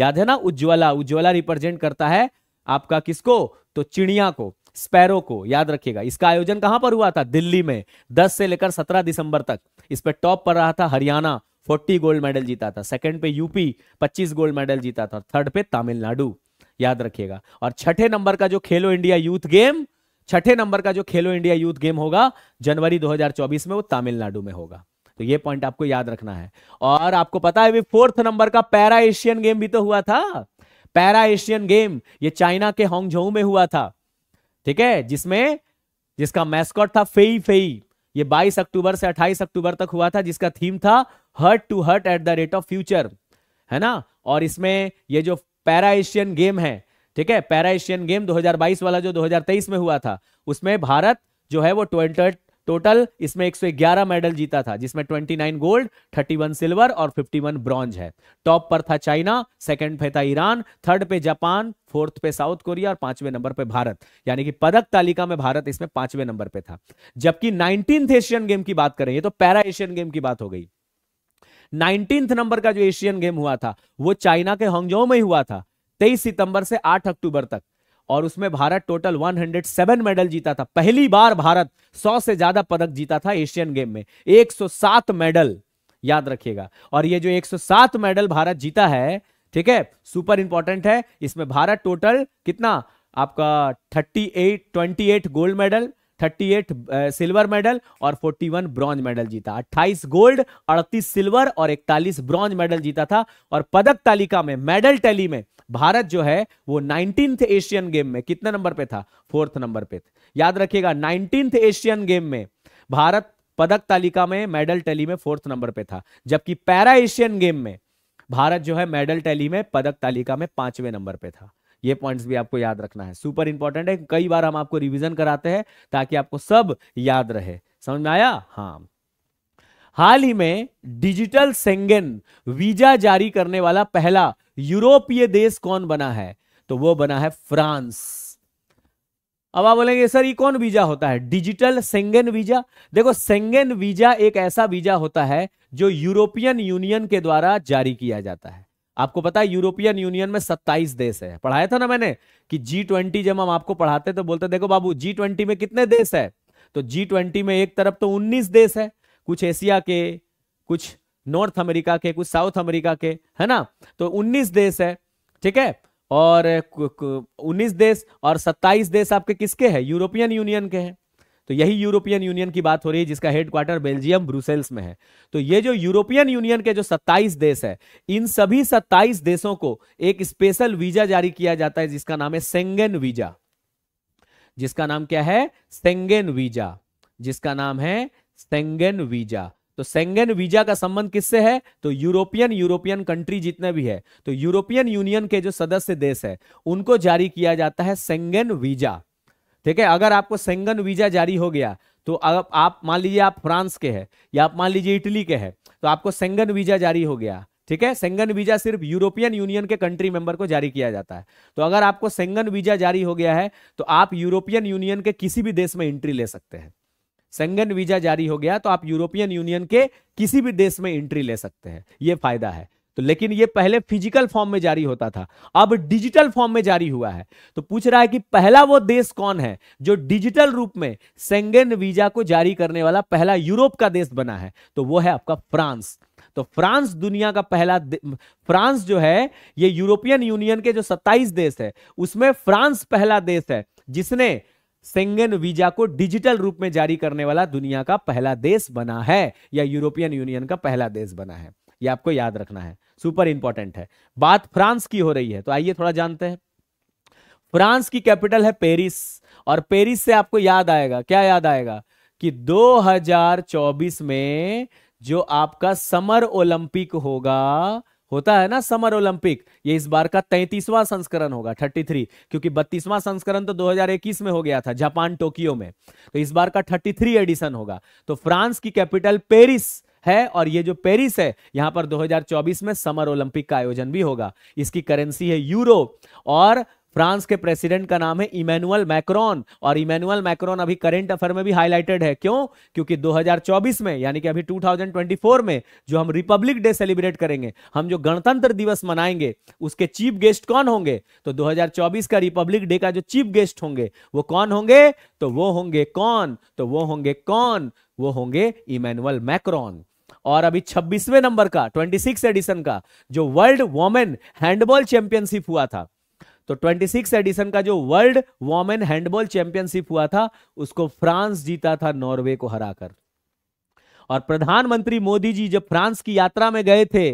[SPEAKER 1] याद है ना उज्ज्वला उज्ज्वला रिप्रेजेंट करता है आपका किसको तो चिड़िया को स्पैरो को याद रखिएगा इसका आयोजन कहां पर हुआ था दिल्ली में 10 से लेकर 17 दिसंबर तक इस पर टॉप पर रहा था हरियाणा 40 गोल्ड मेडल जीता था सेकंड पे यूपी 25 गोल्ड मेडल जीता था और थर्ड पे तमिलनाडु याद रखिएगा और छठे नंबर का जो खेलो इंडिया यूथ गेम छठे नंबर का जो खेलो इंडिया यूथ गेम होगा जनवरी दो में वो तमिलनाडु में होगा तो ये पॉइंट आपको याद रखना है और आपको पता है फोर्थ नंबर का पैरा एशियन गेम भी तो हुआ था पैरा एशियन गेम ये चाइना के हांगझोऊ में हुआ था ठीक है जिसमें जिसका मैस्कॉट था फेई फेई ये 22 अक्टूबर से 28 अक्टूबर तक हुआ था जिसका थीम था hurt to hurt at the rate of future है ना और इसमें ये जो पैरा एशियन गेम है ठीक है पैरा एशियन गेम 2022 वाला जो 2023 में हुआ था उसमें भारत जो है वो ट्वेंटी टोटल इसमें 111 मेडल जीता था जिसमें 29 गोल्ड 31 सिल्वर और 51 ब्रॉन्ज है टॉप पर था चाइना सेकंड पे था ईरान थर्ड पे जापान फोर्थ पे साउथ कोरिया और पांचवें नंबर पे भारत यानी कि पदक तालिका में भारत इसमें पांचवें नंबर पे था जबकि नाइनटीन एशियन गेम की बात करें ये तो पैरा एशियन गेम की बात हो गई नाइनटीन नंबर का जो एशियन गेम हुआ था वो चाइना के होंगजो में हुआ था तेईस सितंबर से आठ अक्टूबर तक और उसमें भारत टोटल 107 मेडल जीता था पहली बार भारत 100 से ज्यादा पदक जीता था एशियन गेम में 107 मेडल याद रखिएगा और ये जो 107 मेडल भारत जीता है ठीक है सुपर इंपॉर्टेंट है इसमें भारत टोटल कितना आपका 38 28 गोल्ड मेडल 38 सिल्वर मेडल और 41 ब्रॉन्ज मेडल जीता 28 गोल्ड 38 सिल्वर और 41 ब्रॉन्ज मेडल जीता था और पदक तालिका में मेडल टैली में भारत जो है वो नाइनटीन एशियन गेम में कितने नंबर पे था फोर्थ नंबर पे याद रखिएगा नाइनटीन एशियन गेम में भारत पदक तालिका में मेडल टैली में फोर्थ नंबर पे था जबकि पैरा एशियन गेम में भारत जो है मेडल टैली में पदक तालिका में पांचवें नंबर पे था ये पॉइंट्स भी आपको याद रखना है सुपर इंपॉर्टेंट है कई बार हम आपको रिवीजन कराते हैं ताकि आपको सब याद रहे समझ में आया हाँ हाल ही में डिजिटल सेंगेन वीजा जारी करने वाला पहला यूरोपीय देश कौन बना है तो वो बना है फ्रांस अब आप बोलेंगे सर ये कौन वीजा होता है डिजिटल सेंगेन वीजा देखो सेंगेन वीजा एक ऐसा वीजा होता है जो यूरोपियन यूनियन के द्वारा जारी किया जाता है आपको पता है यूरोपियन यूनियन में 27 देश है पढ़ाया था ना मैंने कि जी ट्वेंटी जब हम आपको पढ़ाते तो बोलते देखो बाबू जी ट्वेंटी में कितने देश है तो जी ट्वेंटी में एक तरफ तो उन्नीस देश है कुछ एशिया के कुछ नॉर्थ अमेरिका के कुछ साउथ अमेरिका के है ना तो 19 देश है ठीक है और 19 देश और 27 देश आपके किसके हैं यूरोपियन यूनियन के हैं तो यही यूरोपियन यूनियन की बात हो रही है जिसका हेडक्वार्टर बेल्जियम ब्रुसेल्स में है तो ये जो यूरोपियन यूनियन के जो 27 देश है इन सभी 27 देशों को एक स्पेशल वीजा जारी किया जाता है जिसका नाम है सेंगेन वीजा जिसका नाम क्या है सेंगेन वीजा जिसका नाम है सेंगेन वीजा तो सेंगेन वीजा का संबंध किससे है तो यूरोपियन यूरोपियन कंट्री जितने भी है तो यूरोपियन यूनियन के जो सदस्य देश है उनको जारी किया जाता है सेंगेन वीजा ठीक है अगर आपको सेंगन वीजा जारी हो गया तो अब आप मान लीजिए आप फ्रांस के हैं या आप मान लीजिए इटली के हैं तो आपको सेंगन वीजा जारी हो गया ठीक है सेंगन वीजा सिर्फ यूरोपियन यूनियन के कंट्री मेंबर को जारी किया जाता है तो अगर आपको सेंगन वीजा जारी हो गया है तो आप यूरोपियन यूनियन के किसी भी देश में एंट्री ले सकते हैं संगन वीजा जारी हो गया तो आप यूरोपियन यूनियन के किसी भी देश में एंट्री ले सकते हैं यह फायदा है तो लेकिन यह पहले फिजिकल फॉर्म में जारी होता था अब डिजिटल फॉर्म में जारी हुआ है तो पूछ रहा है कि पहला वो देश कौन है जो डिजिटल रूप में सेंगेन वीजा को जारी करने वाला पहला यूरोप का देश बना है तो वो है आपका फ्रांस तो फ्रांस दुनिया का पहला फ्रांस जो है ये यूरोपियन यूनियन के जो 27 देश है उसमें फ्रांस पहला देश है जिसने सेंगन वीजा को डिजिटल रूप में जारी करने वाला दुनिया का पहला देश बना है या यूरोपियन यूनियन का पहला देश बना है ये आपको याद रखना है सुपर इंपॉर्टेंट है बात फ्रांस की हो रही है तो आइए थोड़ा जानते हैं फ्रांस की कैपिटल है पेरिस और पेरिस से आपको याद आएगा क्या याद आएगा कि 2024 में जो आपका समर ओलंपिक होगा होता है ना समर ओलंपिक ये इस बार का तैतीसवां संस्करण होगा 33 क्योंकि बत्तीसवां संस्करण तो 2021 में हो गया था जापान टोक्यो में तो इस बार का 33 एडिशन होगा तो फ्रांस की कैपिटल पेरिस है और ये जो पेरिस है यहां पर 2024 में समर ओलंपिक का आयोजन भी होगा इसकी करेंसी है यूरो और फ्रांस के प्रेसिडेंट का नाम है इमेनुअल मैक्रॉन और इमेनुअल मैक्रॉन अभी करेंट अफेयर में भी हाईलाइटेड है क्यों क्योंकि 2024 में यानी कि अभी 2024 में जो हम रिपब्लिक डे सेलिब्रेट करेंगे हम जो गणतंत्र दिवस मनाएंगे उसके चीफ गेस्ट कौन होंगे तो 2024 का रिपब्लिक डे का जो चीफ गेस्ट होंगे वो कौन होंगे तो वो होंगे कौन तो वो होंगे कौन वो होंगे इमेनुअल मैक्रॉन और अभी 26वें नंबर का 26 एडिशन का जो वर्ल्ड वोमेन हैंडबॉल चैंपियनशिप हुआ था तो 26 एडिशन का जो वर्ल्ड वॉमेन हैंडबॉल चैंपियनशिप हुआ था उसको फ्रांस जीता था नॉर्वे को हराकर और प्रधानमंत्री मोदी जी जब फ्रांस की यात्रा में गए थे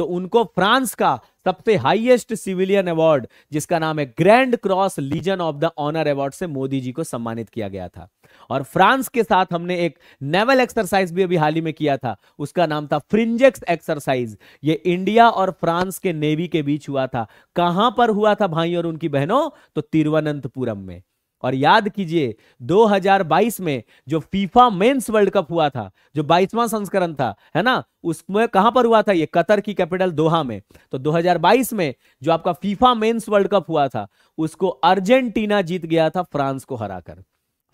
[SPEAKER 1] तो उनको फ्रांस का सबसे हाईएस्ट सिविलियन अवार्ड जिसका नाम है grand cross legion of the honour award से मोदी जी को सम्मानित किया गया था और फ्रांस के साथ हमने एक नेवल एक्सरसाइज भी अभी हाल ही में किया था उसका नाम था फ्रिंजेक्स एक्सरसाइज ये इंडिया और फ्रांस के नेवी के बीच हुआ था कहां पर हुआ था भाई और उनकी बहनों तो तिरुवनंतपुरम में और याद कीजिए 2022 में जो फीफा मेंस वर्ल्ड कप हुआ था जो 22वां संस्करण था है ना उसमें कहां पर हुआ था ये कतर की कैपिटल दोहा में तो 2022 में जो आपका फीफा मेंस वर्ल्ड कप हुआ था उसको अर्जेंटीना जीत गया था फ्रांस को हराकर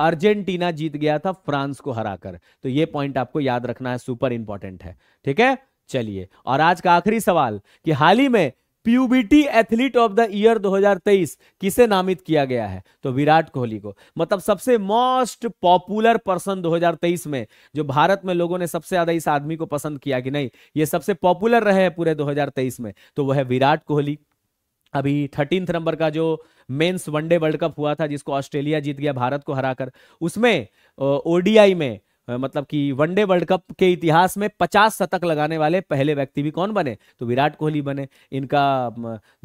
[SPEAKER 1] अर्जेंटीना जीत गया था फ्रांस को हराकर तो ये पॉइंट आपको याद रखना है सुपर इंपॉर्टेंट है ठीक है चलिए और आज का आखिरी सवाल कि हाल ही में प्यूबिटी एथलीट ऑफ द ईयर 2023 किसे नामित किया गया है तो विराट कोहली को मतलब सबसे मोस्ट पॉपुलर पर्सन 2023 में जो भारत में लोगों ने सबसे ज्यादा इस आदमी को पसंद किया कि नहीं ये सबसे पॉपुलर रहे हैं पूरे 2023 में तो वह है विराट कोहली अभी थर्टींथ नंबर का जो मेन्स वनडे वर्ल्ड कप हुआ था जिसको ऑस्ट्रेलिया जीत गया भारत को हराकर उसमें ओडीआई में मतलब कि वनडे वर्ल्ड कप के इतिहास में 50 शतक लगाने वाले पहले व्यक्ति भी कौन बने तो विराट कोहली बने इनका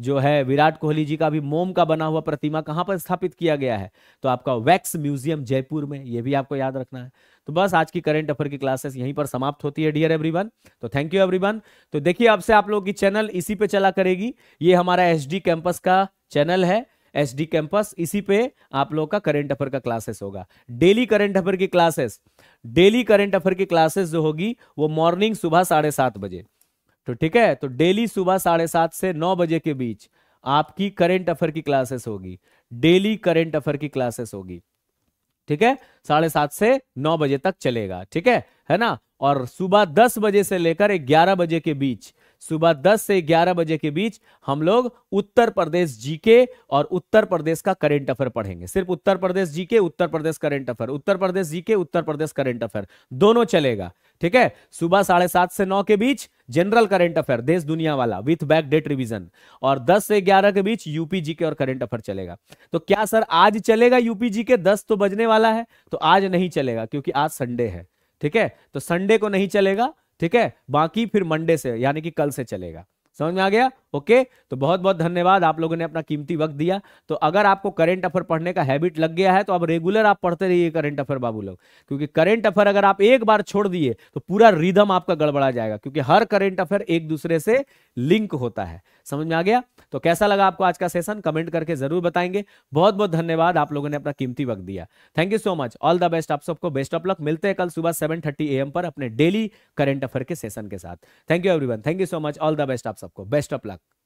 [SPEAKER 1] जो है विराट कोहली जी का भी मोम का बना हुआ प्रतिमा कहाँ पर स्थापित किया गया है तो आपका वैक्स म्यूजियम जयपुर में ये भी आपको याद रखना है तो बस आज की करेंट अफेयर की क्लासेस यहीं पर समाप्त होती है डियर एवरीवन तो थैंक यू एवरीवन तो देखिए अब से आप लोग की चैनल इसी पे चला करेगी ये हमारा एसडी कैंपस का चैनल है एस डी कैंपस इसी पे आप लोग का करेंट अफेयर का क्लासेस होगा डेली करेंट अफेयर की क्लासेस डेली करेंट अफेयर की क्लासेस जो होगी वो मॉर्निंग सुबह साढ़े सात बजे तो ठीक है तो डेली सुबह साढ़े सात से नौ बजे के बीच आपकी करेंट अफेयर की क्लासेस होगी डेली करेंट अफेयर की क्लासेस होगी ठीक है साढ़े सात से नौ बजे तक चलेगा ठीक है है ना और सुबह दस बजे से लेकर ग्यारह बजे के बीच सुबह 10 से 11 बजे के बीच हम लोग उत्तर प्रदेश जीके और उत्तर प्रदेश का करेंट अफेयर पढ़ेंगे सिर्फ Uttar Pradesh GK Uttar Pradesh current affair Uttar Pradesh GK Uttar Pradesh current affair दोनों चलेगा ठीक है सुबह साढ़े सात से नौ के बीच जनरल करेंट अफेयर देश दुनिया वाला विथ बैक डेट रिवीजन और 10 से 11 के बीच यूपी जी के और करेंट अफेयर चलेगा तो क्या सर आज चलेगा यूपी जी के 10 तो बजने वाला है तो आज नहीं चलेगा क्योंकि आज संडे है ठीक है तो संडे को नहीं चलेगा ठीक है बाकी फिर मंडे से यानी कि कल से चलेगा समझ में आ गया ओके तो बहुत बहुत धन्यवाद आप लोगों ने अपना कीमती वक्त दिया तो अगर आपको करंट अफेयर पढ़ने का हैबिट लग गया है तो अब रेगुलर आप पढ़ते रहिए करंट अफेयर बाबू लोग क्योंकि करंट अफेयर अगर आप एक बार छोड़ दिए तो पूरा रिदम आपका गड़बड़ा जाएगा क्योंकि हर करंट अफेयर एक दूसरे से लिंक होता है समझ में आ गया तो कैसा लगा आपको आज का सेशन कमेंट करके जरूर बताएंगे बहुत बहुत धन्यवाद आप लोगों ने अपना कीमती वक्त दिया thank you so much all the best आप सबको बेस्ट ऑफ लक मिलते हैं कल सुबह सेवन थर्टी एम पर अपने डेली करंट अफेयर के सेशन के साथ thank you everyone thank you so much all the best आप सबको बेस्ट ऑफ लक